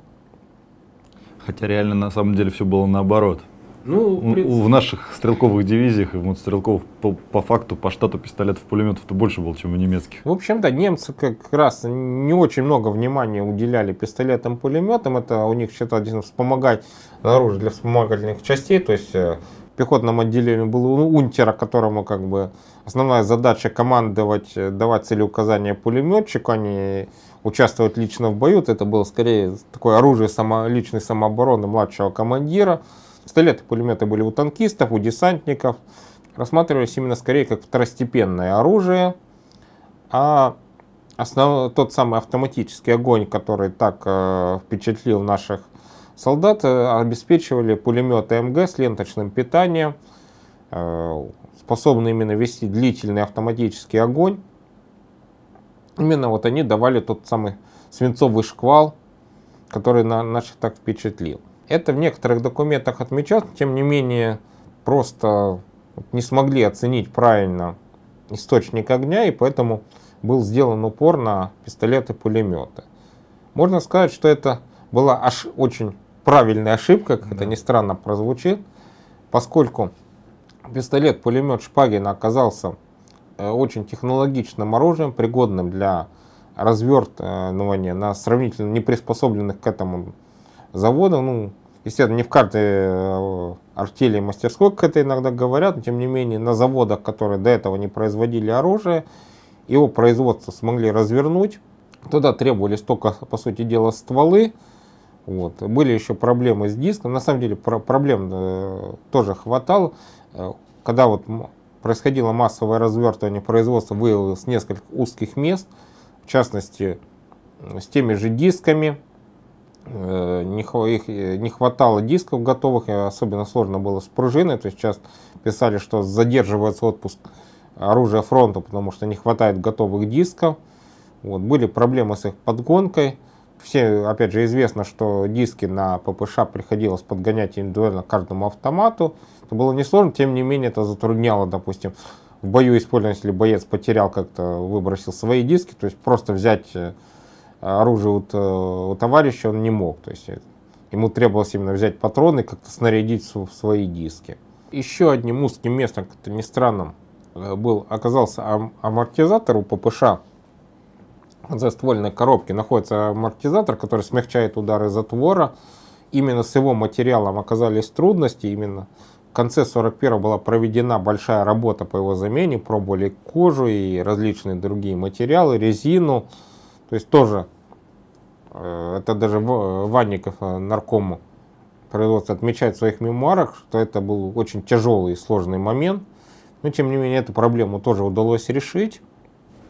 Хотя реально на самом деле все было наоборот. Ну, в, в наших стрелковых дивизиях и в мотострелковых по, по факту по штату пистолетов пулеметов-то больше было, чем у немецких. В общем, то немцы как раз не очень много внимания уделяли пистолетам-пулеметам. Это у них считалось вспомогать оружие для вспомогательных частей, то есть э, пехотном отделении был ну, унтера, которому как бы основная задача командовать, э, давать целеуказания пулеметчику, а не участвовать лично в бою. Это было скорее такое оружие само, личной самообороны младшего командира. Пистолеты, пулеметы были у танкистов, у десантников. Рассматривались именно скорее как второстепенное оружие. А основ... тот самый автоматический огонь, который так э, впечатлил наших Солдаты обеспечивали пулеметы МГ с ленточным питанием, э, способные именно вести длительный автоматический огонь. Именно вот они давали тот самый свинцовый шквал, который на наших так впечатлил. Это в некоторых документах отмечалось, тем не менее просто не смогли оценить правильно источник огня, и поэтому был сделан упор на пистолеты-пулеметы. Можно сказать, что это была аж очень правильная ошибка, как да. это ни странно прозвучит, поскольку пистолет-пулемет Шпагина оказался э, очень технологичным оружием, пригодным для развертывания на сравнительно неприспособленных к этому заводах. Ну, естественно, не в каждой э, артели и мастерской, как это иногда говорят, но тем не менее на заводах, которые до этого не производили оружие, его производство смогли развернуть. тогда требовались только, по сути дела, стволы, вот. Были еще проблемы с диском. На самом деле про проблем э, тоже хватало. Э, когда вот происходило массовое развертывание производства, выявилось несколько узких мест, в частности, с теми же дисками. Э, не, их, не хватало дисков готовых, и особенно сложно было с пружиной. То есть сейчас писали, что задерживается отпуск оружия фронта, потому что не хватает готовых дисков. Вот. Были проблемы с их подгонкой. Все, опять же, известно, что диски на ППШ приходилось подгонять индивидуально каждому автомату. Это было несложно, тем не менее это затрудняло, допустим, в бою использовать, если боец потерял как-то, выбросил свои диски, то есть просто взять э, оружие у, э, у товарища он не мог. То есть э, ему требовалось именно взять патроны, как-то снарядить в свои диски. Еще одним узким местом, как-то не странным, был, оказался амортизатор у ППШ подзаствольной коробке находится амортизатор, который смягчает удары затвора. Именно с его материалом оказались трудности. Именно в конце 41 была проведена большая работа по его замене. Пробовали кожу и различные другие материалы, резину. То есть тоже, э, это даже Ванников э, наркому производства отмечает в своих мемуарах, что это был очень тяжелый и сложный момент. Но, тем не менее, эту проблему тоже удалось решить.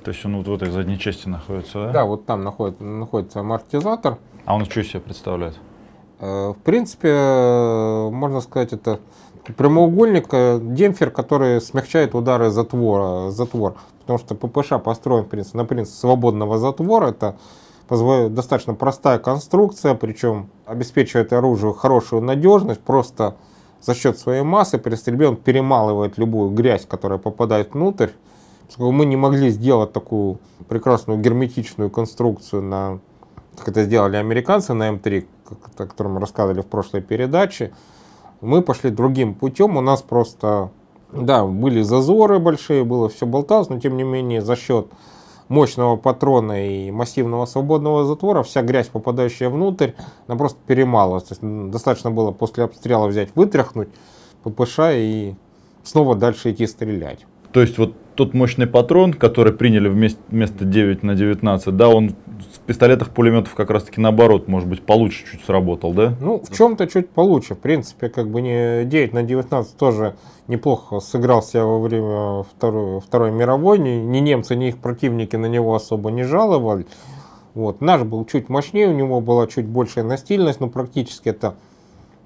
То есть он вот в этой задней части находится, да? Да, вот там находит, находится амортизатор. А он что из себя представляет? Э, в принципе, э, можно сказать, это прямоугольник, э, демпфер, который смягчает удары затвора, затвор. Потому что ППШ построен принцип, на принцип свободного затвора. Это достаточно простая конструкция, причем обеспечивает оружию хорошую надежность. Просто за счет своей массы при стрельбе он перемалывает любую грязь, которая попадает внутрь. Мы не могли сделать такую прекрасную герметичную конструкцию на как это сделали американцы на М3, эм о котором мы рассказывали в прошлой передаче. Мы пошли другим путем. У нас просто, да, были зазоры большие, было все болталось, но тем не менее за счет мощного патрона и массивного свободного затвора вся грязь, попадающая внутрь, она просто перемалывалась. То есть достаточно было после обстрела взять, вытряхнуть ППШ и снова дальше идти стрелять. То есть вот тот мощный патрон, который приняли вместо, 9 на 19, да, он в пистолетах, пулеметов как раз-таки наоборот, может быть, получше чуть сработал, да? Ну, в чем-то чуть получше. В принципе, как бы не 9 на 19 тоже неплохо сыграл себя во время Второй, Второй мировой. Ни, ни немцы, ни их противники на него особо не жаловали. Вот. Наш был чуть мощнее, у него была чуть большая настильность, но практически это,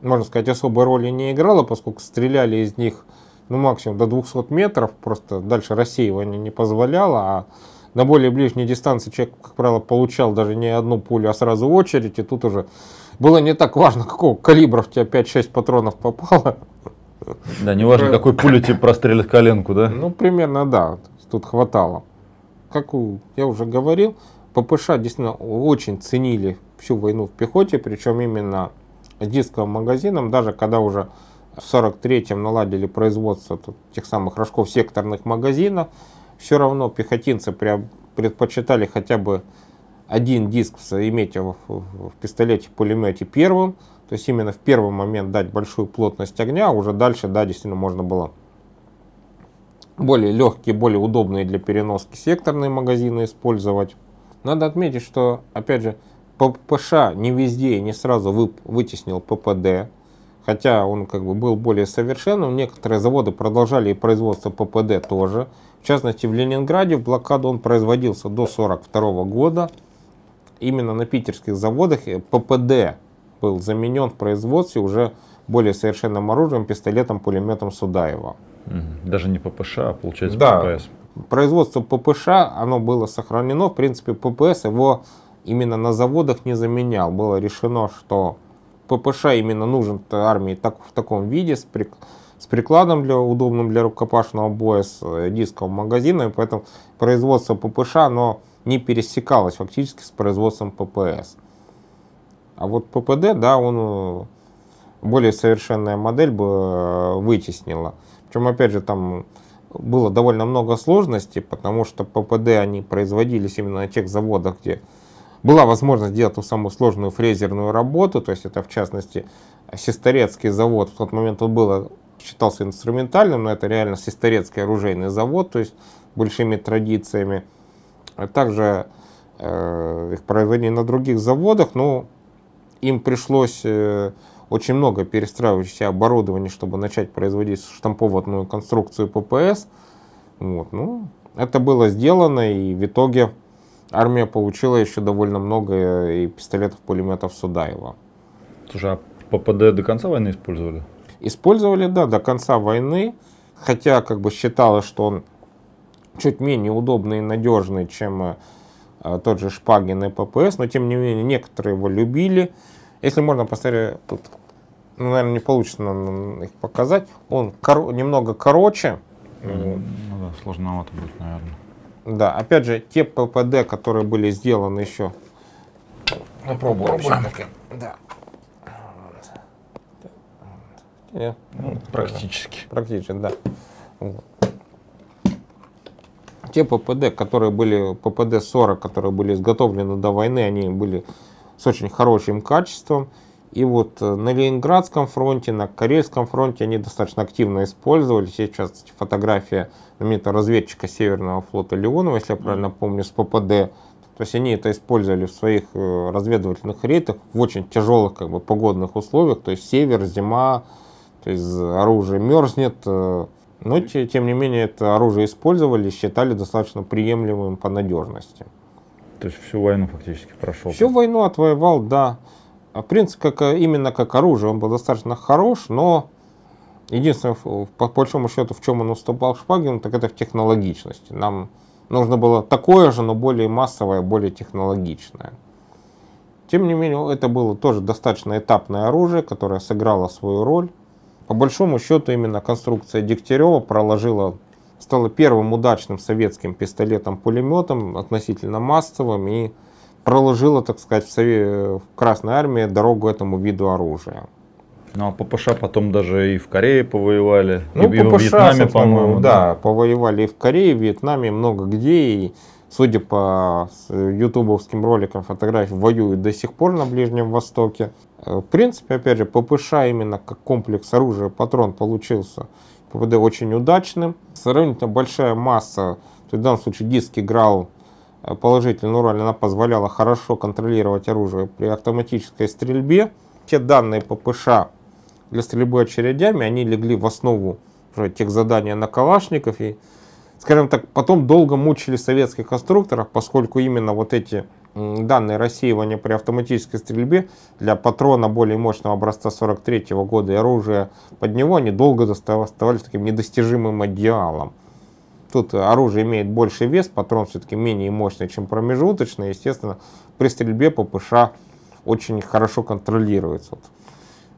можно сказать, особой роли не играло, поскольку стреляли из них ну, максимум до 200 метров, просто дальше рассеивание не позволяло, а на более ближней дистанции человек, как правило, получал даже не одну пулю, а сразу очередь, и тут уже было не так важно, какого калибра в тебя 5-6 патронов попало. Да, не важно, какой пулю тебе прострелит коленку, да? Ну, примерно, да, тут хватало. Как я уже говорил, ППШ действительно очень ценили всю войну в пехоте, причем именно с дисковым магазином, даже когда уже в 43-м наладили производство тех самых рожков секторных магазинов. Все равно пехотинцы предпочитали хотя бы один диск иметь в, в пистолете, пулемете первым. То есть именно в первый момент дать большую плотность огня, уже дальше, да, действительно можно было более легкие, более удобные для переноски секторные магазины использовать. Надо отметить, что, опять же, ППШ а не везде и не сразу вытеснил ППД хотя он как бы был более совершенным. Некоторые заводы продолжали и производство ППД тоже. В частности, в Ленинграде в блокаду он производился до 1942 года. Именно на питерских заводах э, ППД был заменен в производстве уже более совершенным оружием, пистолетом, пулеметом Судаева. Даже не ППШ, а получается да. ППС. Производство ППШ, оно было сохранено. В принципе, ППС его именно на заводах не заменял. Было решено, что ППШ именно нужен армии так, в таком виде, с, при, с прикладом, для, удобным для рукопашного боя, с э, диском магазином, и поэтому производство ППШ, оно не пересекалось фактически с производством ППС. А вот ППД, да, он э, более совершенная модель бы э, вытеснила. Причем, опять же, там было довольно много сложностей, потому что ППД они производились именно на тех заводах, где была возможность делать ту самую сложную фрезерную работу, то есть это в частности Сестрорецкий завод, в тот момент он был, считался инструментальным, но это реально Сестрорецкий оружейный завод, то есть большими традициями. А также э, их производили на других заводах, но им пришлось э, очень много перестраивать оборудование, чтобы начать производить штамповатную конструкцию ППС. Вот, ну, это было сделано и в итоге армия получила еще довольно много э, и пистолетов, пулеметов Судаева. Слушай, а ППД до конца войны использовали? Использовали, да, до конца войны. Хотя как бы считалось, что он чуть менее удобный и надежный, чем э, э, тот же Шпагин и ППС, но тем не менее некоторые его любили. Если можно посмотреть, тут, ну, наверное, не получится нам их показать. Он кор- немного короче. Mm, ну, да, сложновато будет, наверное. Да, опять же, те ППД, которые были сделаны еще. Попробуем. Попробуем. Да. Э. Ну, практически. Практически, да. Те ППД, которые были, ППД-40, которые были изготовлены до войны, они были с очень хорошим качеством. И вот э, на Ленинградском фронте, на Корейском фронте они достаточно активно использовали. Сейчас кстати, фотография знаменитого разведчика Северного флота Леонова, если я правильно помню, с ППД. То есть они это использовали в своих э, разведывательных рейдах в очень тяжелых как бы, погодных условиях. То есть север, зима, то есть оружие мерзнет. Э. Но тем не менее это оружие использовали, считали достаточно приемлемым по надежности. То есть всю войну фактически прошел? Всю войну отвоевал, да. А принцип как, э, именно как оружие, он был достаточно хорош, но единственное, по большому счету, в чем он уступал Шпагину, так это в технологичности. Нам нужно было такое же, но более массовое, более технологичное. Тем не менее, это было тоже достаточно этапное оружие, которое сыграло свою роль. По большому счету, именно конструкция Дегтярева проложила, стала первым удачным советским пистолетом-пулеметом, относительно массовым и проложила, так сказать, в, Сове... Э, в Красной Армии дорогу этому виду оружия. Ну а ППШ потом даже и в Корее повоевали, ну, и, ППШ, в Вьетнаме, по-моему. Да, да, повоевали и в Корее, в Вьетнаме, много где. И, судя по ютубовским роликам, фотографии воюют до сих пор на Ближнем Востоке. Э, в принципе, опять же, ППШ именно как комплекс оружия патрон получился ППД очень удачным. Сравнительно большая масса, в данном случае диск играл а, положительный Ураль, ну, она позволяла хорошо контролировать оружие при автоматической стрельбе. Те данные ППШ для стрельбы очередями, они легли в основу тех заданий на калашников и скажем так, потом долго мучили советских конструкторов, поскольку именно вот эти данные рассеивания при автоматической стрельбе для патрона более мощного образца 43 года и оружия под него, они долго оставались таким недостижимым идеалом. Тут оружие имеет больше вес, патрон все-таки менее мощный, чем промежуточный. Естественно, при стрельбе ППШ очень хорошо контролируется. Вот.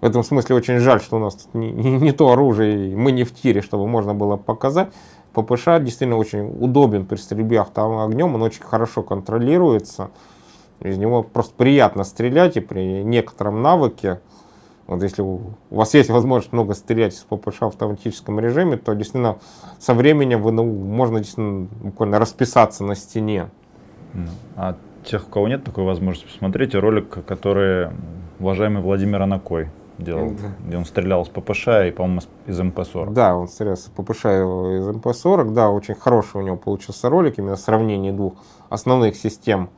В этом смысле очень жаль, что у нас тут не, не, не то оружие, мы не в тире, чтобы можно было показать. ППШ действительно очень удобен при стрельбе огнем, он очень хорошо контролируется. Из него просто приятно стрелять, и при некотором навыке вот если у вас есть возможность много стрелять из ППШ в автоматическом режиме, то действительно со временем вы, ну, можно действительно буквально расписаться на стене. Ну, а тех, у кого нет такой возможности, посмотрите ролик, который уважаемый Владимир Анакой делал, да. где он стрелял с ППШ и, по-моему, из МП-40. Да, он стрелял с ППШ из МП-40, да, очень хороший у него получился ролик, именно сравнение двух основных систем,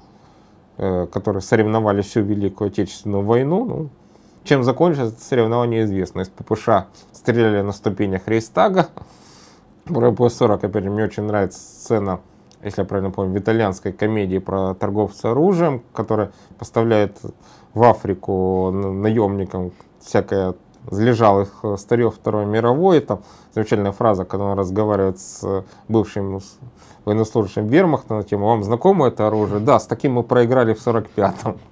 э, которые соревновали всю Великую Отечественную войну, ну, чем закончится соревнование известно. Из ППШ стреляли на ступенях Рейстага. Про ПС-40, опять же, мне очень нравится сцена, если я правильно помню, в итальянской комедии про торговца оружием, который поставляет в Африку наемникам всякое залежалых э, старьев Второй мировой. И там замечательная фраза, когда он разговаривает с э, бывшим военнослужащим вермахта на тему «Вам знакомо это оружие?» «Да, с таким мы проиграли в 45-м». [LAUGHS]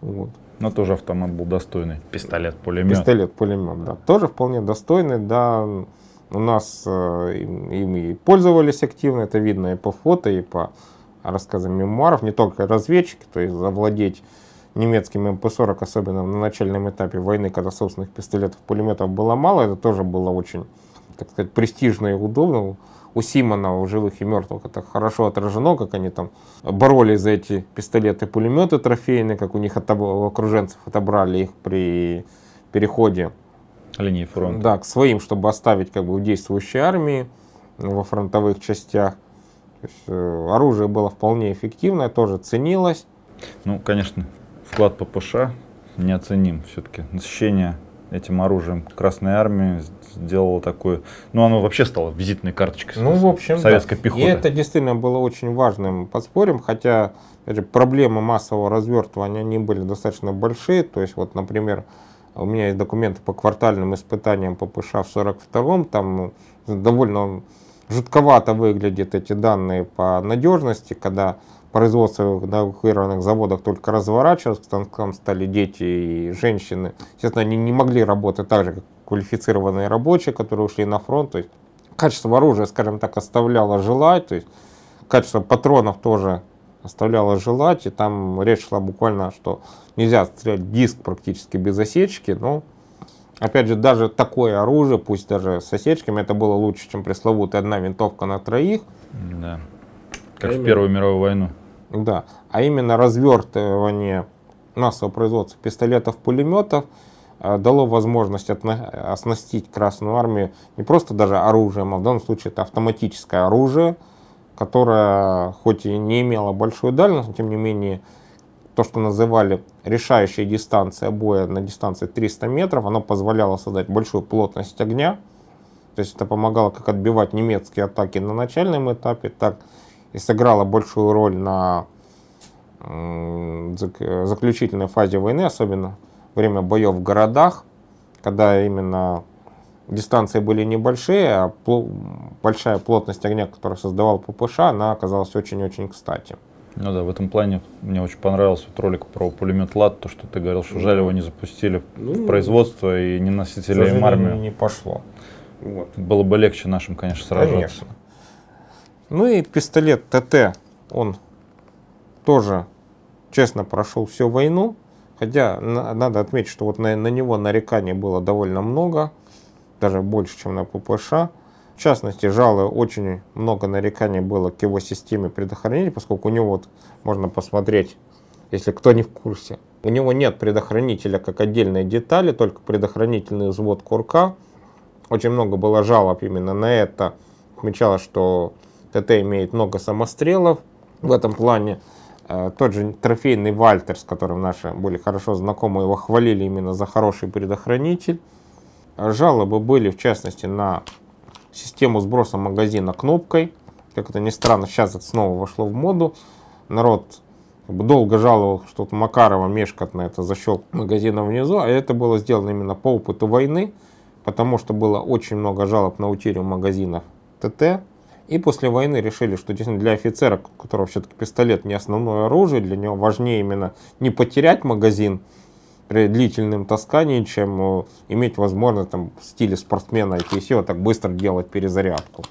Вот. Но тоже автомат был достойный. Пистолет, пулемет. Пистолет, пулемет, да. Тоже вполне достойный, да. У нас э, им и пользовались активно, это видно и по фото, и по рассказам мемуаров. Не только разведчики, то есть завладеть немецким МП-40, эм особенно на начальном этапе войны, когда собственных пистолетов, пулеметов было мало, это тоже было очень, так сказать, престижно и удобно у Симона у живых и мертвых, это хорошо отражено, как они там боролись за эти пистолеты, пулеметы трофейные, как у них от окруженцев отобрали их при переходе линии фронта. Да, к своим, чтобы оставить как бы в действующей армии во фронтовых частях. То есть, э, оружие было вполне эффективное, тоже ценилось. Ну, конечно, вклад ППШ а неоценим все-таки. Насыщение этим оружием Красной Армии сделала такую... Ну, оно вообще стало визитной карточкой ну, в общем, советской да. пехоты. И это действительно было очень важным подспорьем, хотя же, проблемы массового развертывания, они были достаточно большие. То есть, вот, например, у меня есть документы по квартальным испытаниям ППШ в 42-м, там ну, довольно жутковато выглядят эти данные по надежности, когда производство на эвакуированных заводах только разворачивалось, к станкам стали дети и женщины. Естественно, они не могли работать так же, как квалифицированные рабочие, которые ушли на фронт. То есть качество оружия, скажем так, оставляло желать, то есть качество патронов тоже оставляло желать, и там речь шла буквально, что нельзя стрелять диск практически без осечки, но Опять же, даже такое оружие, пусть даже с осечками, это было лучше, чем пресловутая одна винтовка на троих. Да. Как а в Первую мировую войну. Да, а именно развертывание массового производства пистолетов-пулеметов э, дало возможность оснастить Красную Армию не просто даже оружием, а в данном случае это автоматическое оружие, которое хоть и не имело большую дальность, но тем не менее то, что называли решающая дистанция боя на дистанции 300 метров, оно позволяло создать большую плотность огня, то есть это помогало как отбивать немецкие атаки на начальном этапе, так и и сыграла большую роль на заключительной фазе войны, особенно время боев в городах, когда именно дистанции были небольшие, а пл большая плотность огня, которую создавал ППШ, она оказалась очень-очень кстати. Ну да, в этом плане мне очень понравился вот ролик про пулемет ЛАД, то, что ты говорил, что жаль его не запустили ну, в производство и не носители им армию. не пошло. Вот. Было бы легче нашим, конечно, сражаться. Конечно. Ну и пистолет ТТ, он тоже честно прошел всю войну. Хотя надо отметить, что вот на, на него нареканий было довольно много, даже больше, чем на ППШ. В частности, жалы очень много нареканий было к его системе предохранения, поскольку у него вот можно посмотреть, если кто не в курсе. У него нет предохранителя как отдельной детали, только предохранительный взвод курка. Очень много было жалоб именно на это. Отмечалось, что ТТ имеет много самострелов. В этом плане э, тот же трофейный Вальтер, с которым наши были хорошо знакомы, его хвалили именно за хороший предохранитель. Жалобы были, в частности, на систему сброса магазина кнопкой. Как это ни странно, сейчас это снова вошло в моду. Народ как бы, долго жаловал, что вот Макарова мешкат на это защелк магазина внизу, а это было сделано именно по опыту войны, потому что было очень много жалоб на утерю магазинов ТТ. И после войны решили, что действительно для офицера, у которого все-таки пистолет не основное оружие, для него важнее именно не потерять магазин при длительном таскании, чем э, иметь возможность там, в стиле спортсмена IPC вот так быстро делать перезарядку.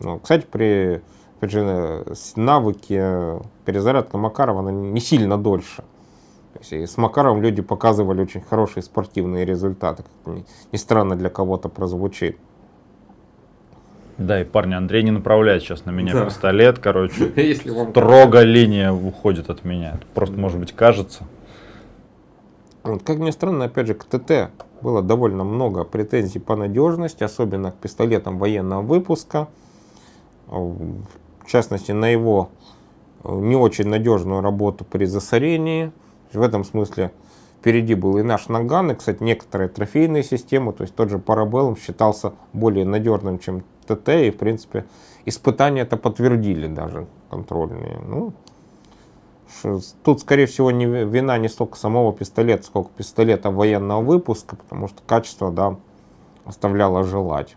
Ну, кстати, при опять же, навыки э, перезарядка Макарова она не сильно дольше. И с Макаровым люди показывали очень хорошие спортивные результаты, как ни странно для кого-то прозвучит. Да, и парни, Андрей не направляет сейчас на меня да. пистолет, короче. [LAUGHS] Если вам строго кажется. линия уходит от меня. просто, да. может быть, кажется. Вот, как ни странно, опять же, к ТТ было довольно много претензий по надежности, особенно к пистолетам военного выпуска. В частности, на его э, не очень надежную работу при засорении. В этом смысле впереди был и наш Наган, и, кстати, некоторые трофейные системы, то есть тот же Парабеллум считался более надежным, чем ТТ, и, в принципе, испытания это подтвердили даже контрольные. Ну, Тут, скорее всего, не, вина не столько самого пистолета, сколько пистолета военного выпуска, потому что качество, да, оставляло желать.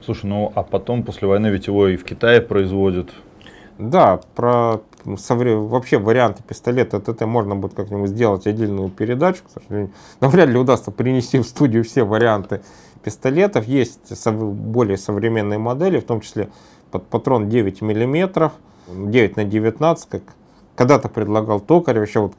Слушай, ну а потом после войны ведь его и в Китае производят. Да, про вообще варианты пистолета ТТ можно будет как-нибудь сделать отдельную передачу, к сожалению. Навряд ли удастся принести в студию все варианты пистолетов. Есть более современные модели, в том числе под патрон 9 мм, 9 на 19, как когда-то предлагал Токарь. еще вот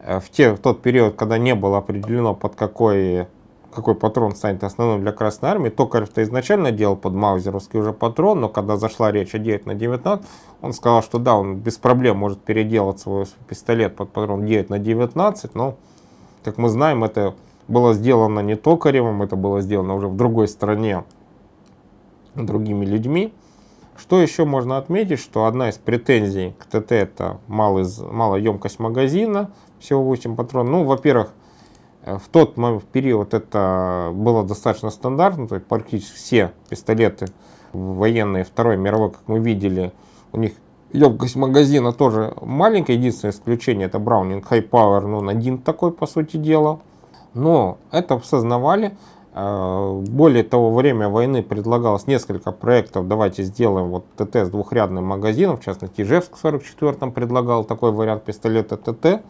э, в, те, в тот период, когда не было определено, под какой, какой патрон станет основным для Красной Армии, Токарь то изначально делал под маузеровский уже патрон, но когда зашла речь о 9 на 19, он сказал, что да, он без проблем может переделать свой пистолет под патрон 9 на 19, но, как мы знаем, это было сделано не Токаревым, это было сделано уже в другой стране другими людьми. Что еще можно отметить, что одна из претензий к ТТ это малый, малая емкость магазина, всего 8 патронов. Ну, во-первых, э, в тот период это было достаточно стандартно, то есть практически все пистолеты военные Второй мировой, как мы видели, у них емкость магазина тоже маленькая, единственное исключение это Браунинг High Power, но ну, он один такой, по сути дела. Но это осознавали. Э, более того, во время войны предлагалось несколько проектов. Давайте сделаем вот ТТ с двухрядным магазином. В частности, Ижевск в 44-м предлагал такой вариант пистолета ТТ.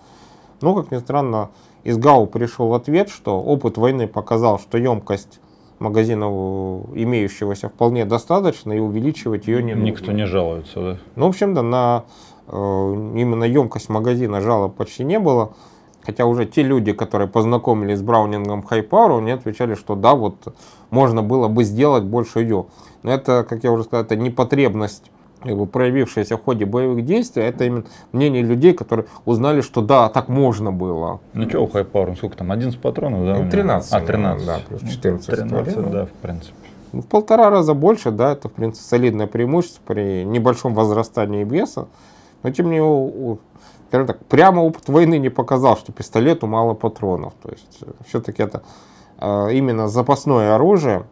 Но, как ни странно, из ГАУ пришел ответ, что опыт войны показал, что емкость магазина э, имеющегося вполне достаточно и увеличивать ее не нужно. Никто не жалуется, да? Ну, в общем, да, на э, именно емкость магазина жалоб почти не было. Хотя уже те люди, которые познакомились с браунингом Хайпару, они отвечали, что да, вот можно было бы сделать больше ее. Но это, как я уже сказал, это не потребность как проявившаяся в ходе боевых действий, это именно мнение людей, которые узнали, что да, так можно было. Ну что у Хайпару, ну сколько там, 11 патронов, да? Ну, 13. А, 13. Да, плюс 14. Ну, 13, да, в принципе. Ну, в полтора раза больше, да, это, в принципе, солидное преимущество при небольшом возрастании веса. Но тем не менее, скажем так, прямо опыт войны не показал, что пистолету мало патронов. То есть э, все-таки это э, именно запасное оружие.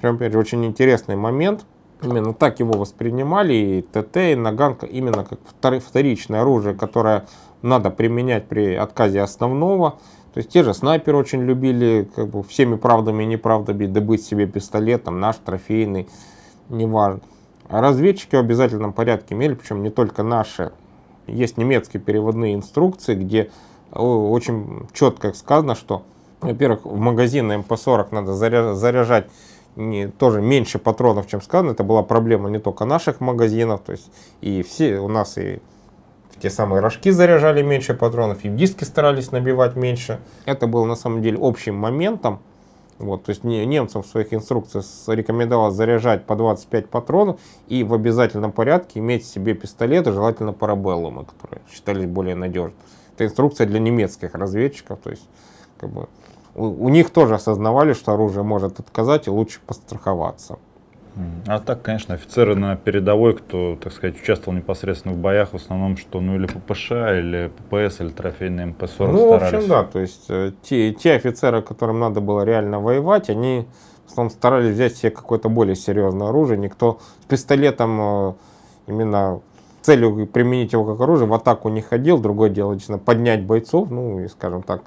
Прям, опять же, очень интересный момент. Именно так его воспринимали и ТТ, и Наганка, именно как вторичное оружие, которое надо применять при отказе основного. То есть те же снайперы очень любили как бы, всеми правдами и неправдами добыть себе пистолет, там, наш трофейный, неважно. А разведчики в обязательном порядке имели, причем не только наши, есть немецкие переводные инструкции, где э, очень четко сказано, что, во-первых, в магазин на МП-40 эм надо заряжать не, тоже меньше патронов, чем сказано. Это была проблема не только наших магазинов, то есть и все у нас и те самые рожки заряжали меньше патронов, и диски старались набивать меньше. Это было на самом деле общим моментом, вот, то есть немцам в своих инструкциях рекомендовалось заряжать по 25 патронов и в обязательном порядке иметь себе пистолеты, желательно парабеллумы, которые считались более надежными. Это инструкция для немецких разведчиков, то есть как бы, у, у них тоже осознавали, что оружие может отказать и лучше постраховаться. А так, конечно, офицеры на передовой, кто, так сказать, участвовал непосредственно в боях, в основном что, ну или ППШ, или ППС, или трофейные МП-40 Ну, старались. в общем, да, то есть э, те, те офицеры, которым надо было реально воевать, они в основном старались взять себе какое-то более серьезное оружие. Никто с пистолетом э, именно целью применить его как оружие в атаку не ходил. Другое дело, честно, поднять бойцов, ну и, скажем так,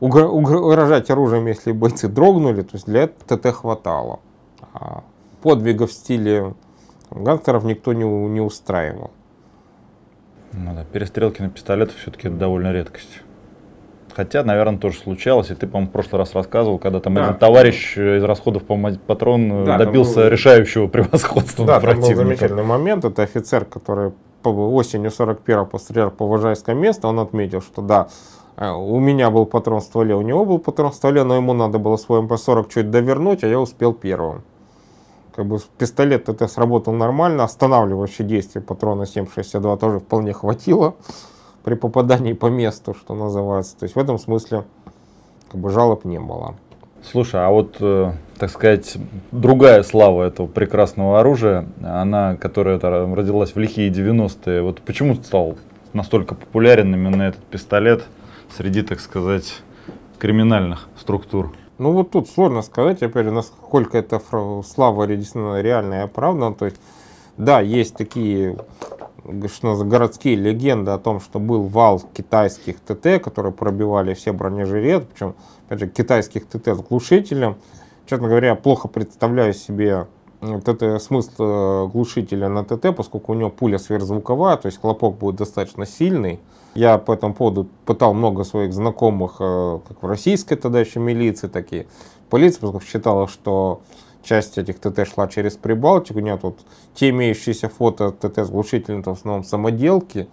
угрожать оружием, если бойцы дрогнули, то есть для этого ТТ хватало. А подвигов в стиле гангстеров никто не, не устраивал. Ну да, перестрелки на пистолетах все-таки это довольно редкость. Хотя, наверное, тоже случалось. И ты, по-моему, в прошлый раз рассказывал, когда там да. один товарищ э, из расходов по патрон э, да, добился был... решающего [LAUGHS] превосходства да, над противником. был замечательный момент. Это офицер, который по осенью 41-го пострелял по Вожайское место. Он отметил, что да, э, у меня был патрон в стволе, у него был патрон в стволе, но ему надо было свой МП-40 эм чуть довернуть, а я успел первым. Как бы пистолет это сработал нормально, останавливающее действие патрона 7.62 тоже вполне хватило при попадании по месту, что называется. То есть в этом смысле как бы жалоб не было. Слушай, а вот, э, так сказать, другая слава этого прекрасного оружия, она, которая родилась в лихие 90-е, вот почему стал настолько популярен именно этот пистолет среди, так сказать, криминальных структур? Ну вот тут сложно сказать, опять же, насколько эта слава действительно реальная и а оправдана. То есть, да, есть такие что за городские легенды о том, что был вал китайских ТТ, которые пробивали все бронежилет, причем, опять же, китайских ТТ с глушителем. Честно говоря, плохо представляю себе ТТ, смысл э, глушителя на ТТ, поскольку у него пуля сверхзвуковая, то есть хлопок будет достаточно сильный. Я по этому поводу пытал много своих знакомых, э, как в российской тогда еще милиции, такие полиции, потому что считала, что часть этих ТТ шла через Прибалтику. нет, вот те имеющиеся фото ТТ с глушителем, это в основном самоделки.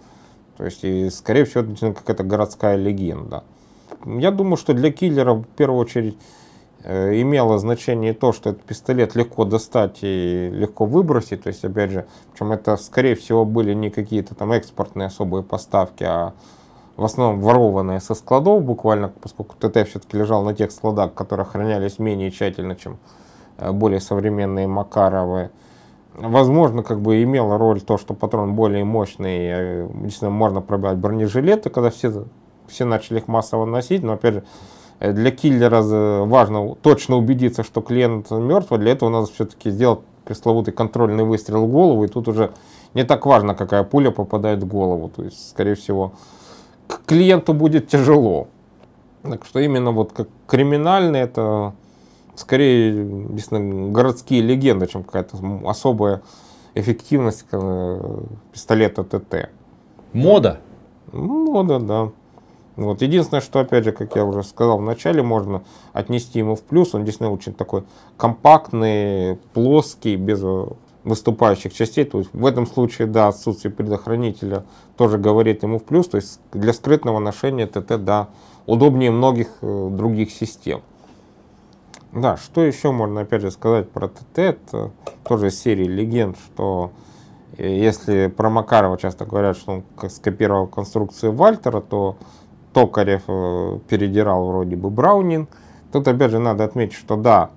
То есть, и, скорее всего, это какая-то городская легенда. Я думаю, что для киллера в первую очередь Э, имело значение то, что этот пистолет легко достать и легко выбросить. То есть, опять же, причем это, скорее всего, были не какие-то там экспортные особые поставки, а в основном ворованные со складов, буквально, поскольку ТТ все-таки лежал на тех складах, которые хранялись менее тщательно, чем э, более современные Макаровы. Возможно, как бы имело роль то, что патрон более мощный, э, действительно можно пробивать бронежилеты, когда все, все начали их массово носить, но опять же, Э, для киллера э, важно точно убедиться, что клиент мертв, а для этого надо все-таки сделать пресловутый контрольный выстрел в голову, и тут уже не так важно, какая пуля попадает в голову. То есть, скорее всего, к клиенту будет тяжело. Так что именно вот как криминальный это скорее действительно, городские легенды, чем какая-то особая эффективность э, пистолета ТТ. Мода? Мода, да. Вот. Единственное, что, опять же, как я уже сказал в начале, можно отнести ему в плюс. Он действительно очень такой компактный, плоский, без выступающих частей. То есть в этом случае, да, отсутствие предохранителя тоже говорит ему в плюс. То есть для скрытного ношения ТТ, да, удобнее многих э, других систем. Да, что еще можно опять же сказать про ТТ, это тоже серии легенд, что э, если про Макарова часто говорят, что он скопировал конструкцию Вальтера, то Токарев э, передирал вроде бы Браунин. Тут опять же надо отметить, что да,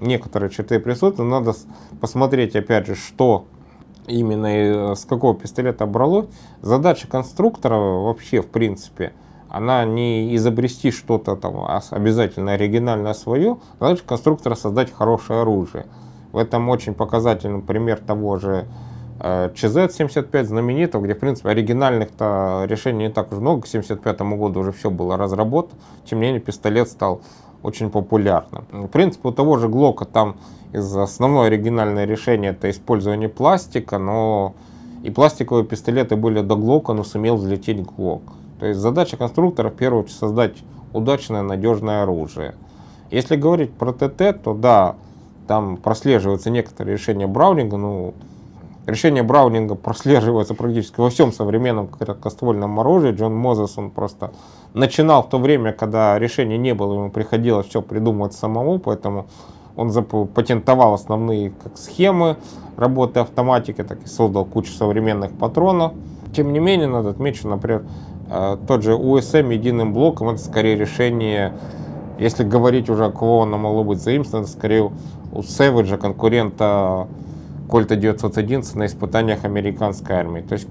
некоторые черты присутствуют, но надо посмотреть опять же, что именно и э, с какого пистолета брало. Задача конструктора вообще в принципе, она не изобрести что-то там обязательно оригинальное свое, задача конструктора создать хорошее оружие. В этом очень показательный пример того же Э, ЧZ-75 знаменитого, где, в принципе, оригинальных-то решений не так уж много. К 75 году уже все было разработано. Тем не менее, пистолет стал очень популярным. В принципе, у того же Глока там из основное оригинальное решение это использование пластика, но и пластиковые пистолеты были до Глока, но сумел взлететь Глок. То есть задача конструктора, в первую очередь, создать удачное, надежное оружие. Если говорить про ТТ, то да, там прослеживаются некоторые решения Браунинга, ну, Решение Браунинга прослеживается практически во всем современном краткоствольном оружии. Джон Мозес, он просто начинал в то время, когда решения не было, ему приходилось все придумывать самому, поэтому он запатентовал основные как схемы работы автоматики, так и создал кучу современных патронов. Тем не менее, надо отметить, например, э, тот же USM единым блоком, это скорее решение, если говорить уже, кого оно могло быть заимствовано, это скорее у Savage, конкурента Кольт 911 на испытаниях американской армии. То есть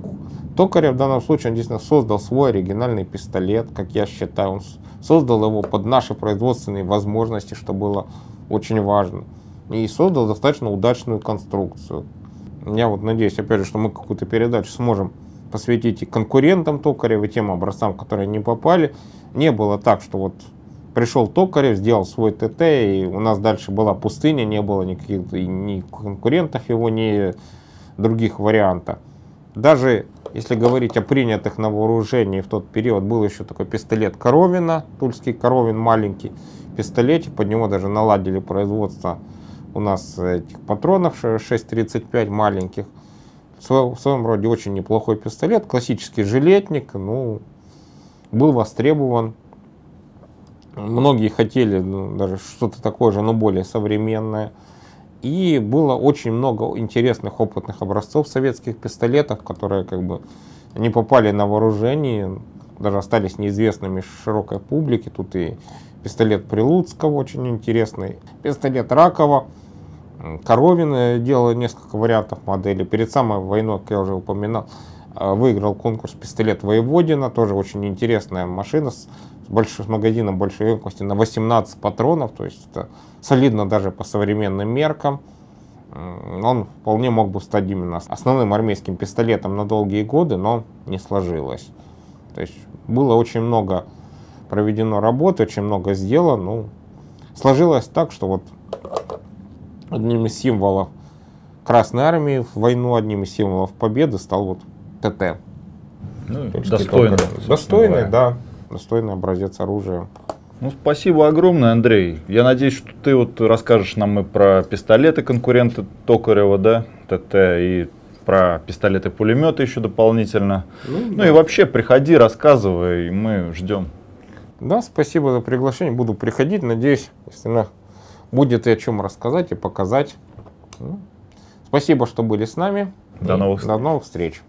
Токарев в данном случае, он действительно создал свой оригинальный пистолет, как я считаю. Он создал его под наши производственные возможности, что было очень важно. И создал достаточно удачную конструкцию. Я вот надеюсь, опять же, что мы какую-то передачу сможем посвятить и конкурентам Токарева, и тем образцам, которые не попали. Не было так, что вот пришел Токарев, сделал свой ТТ, и у нас дальше была пустыня, не было никаких ни конкурентов его, ни других вариантов. Даже если говорить о принятых на вооружении в тот период, был еще такой пистолет Коровина, тульский Коровин маленький пистолетик, под него даже наладили производство у нас этих патронов 6.35 маленьких. В своем, в своем роде очень неплохой пистолет, классический жилетник, ну, был востребован Многие хотели ну, даже что-то такое же, но более современное. И было очень много интересных опытных образцов советских пистолетов, которые как бы не попали на вооружение, даже остались неизвестными широкой публике. Тут и пистолет Прилуцкого очень интересный, пистолет Ракова. Коровин э, делал несколько вариантов модели. Перед самой войной, как я уже упоминал, э, выиграл конкурс пистолет Воеводина, тоже очень интересная машина с больше, с магазином большой емкости на 18 патронов, то есть это солидно даже по современным меркам. Он вполне мог бы стать именно основным армейским пистолетом на долгие годы, но не сложилось. То есть было очень много проведено работы, очень много сделано. Ну, сложилось так, что вот одним из символов Красной Армии в войну, одним из символов победы стал вот ТТ. Ну, достойный. Достойный, да достойный образец оружия. Ну, спасибо огромное, Андрей. Я надеюсь, что ты вот расскажешь нам и про пистолеты конкурента Токарева, да, ТТ, и про пистолеты-пулеметы еще дополнительно. Ну, ну да. и вообще, приходи, рассказывай, мы ждем. Да, спасибо за приглашение, буду приходить. Надеюсь, если на будет и о чем рассказать и показать. Ну, спасибо, что были с нами. До новых, до новых встреч.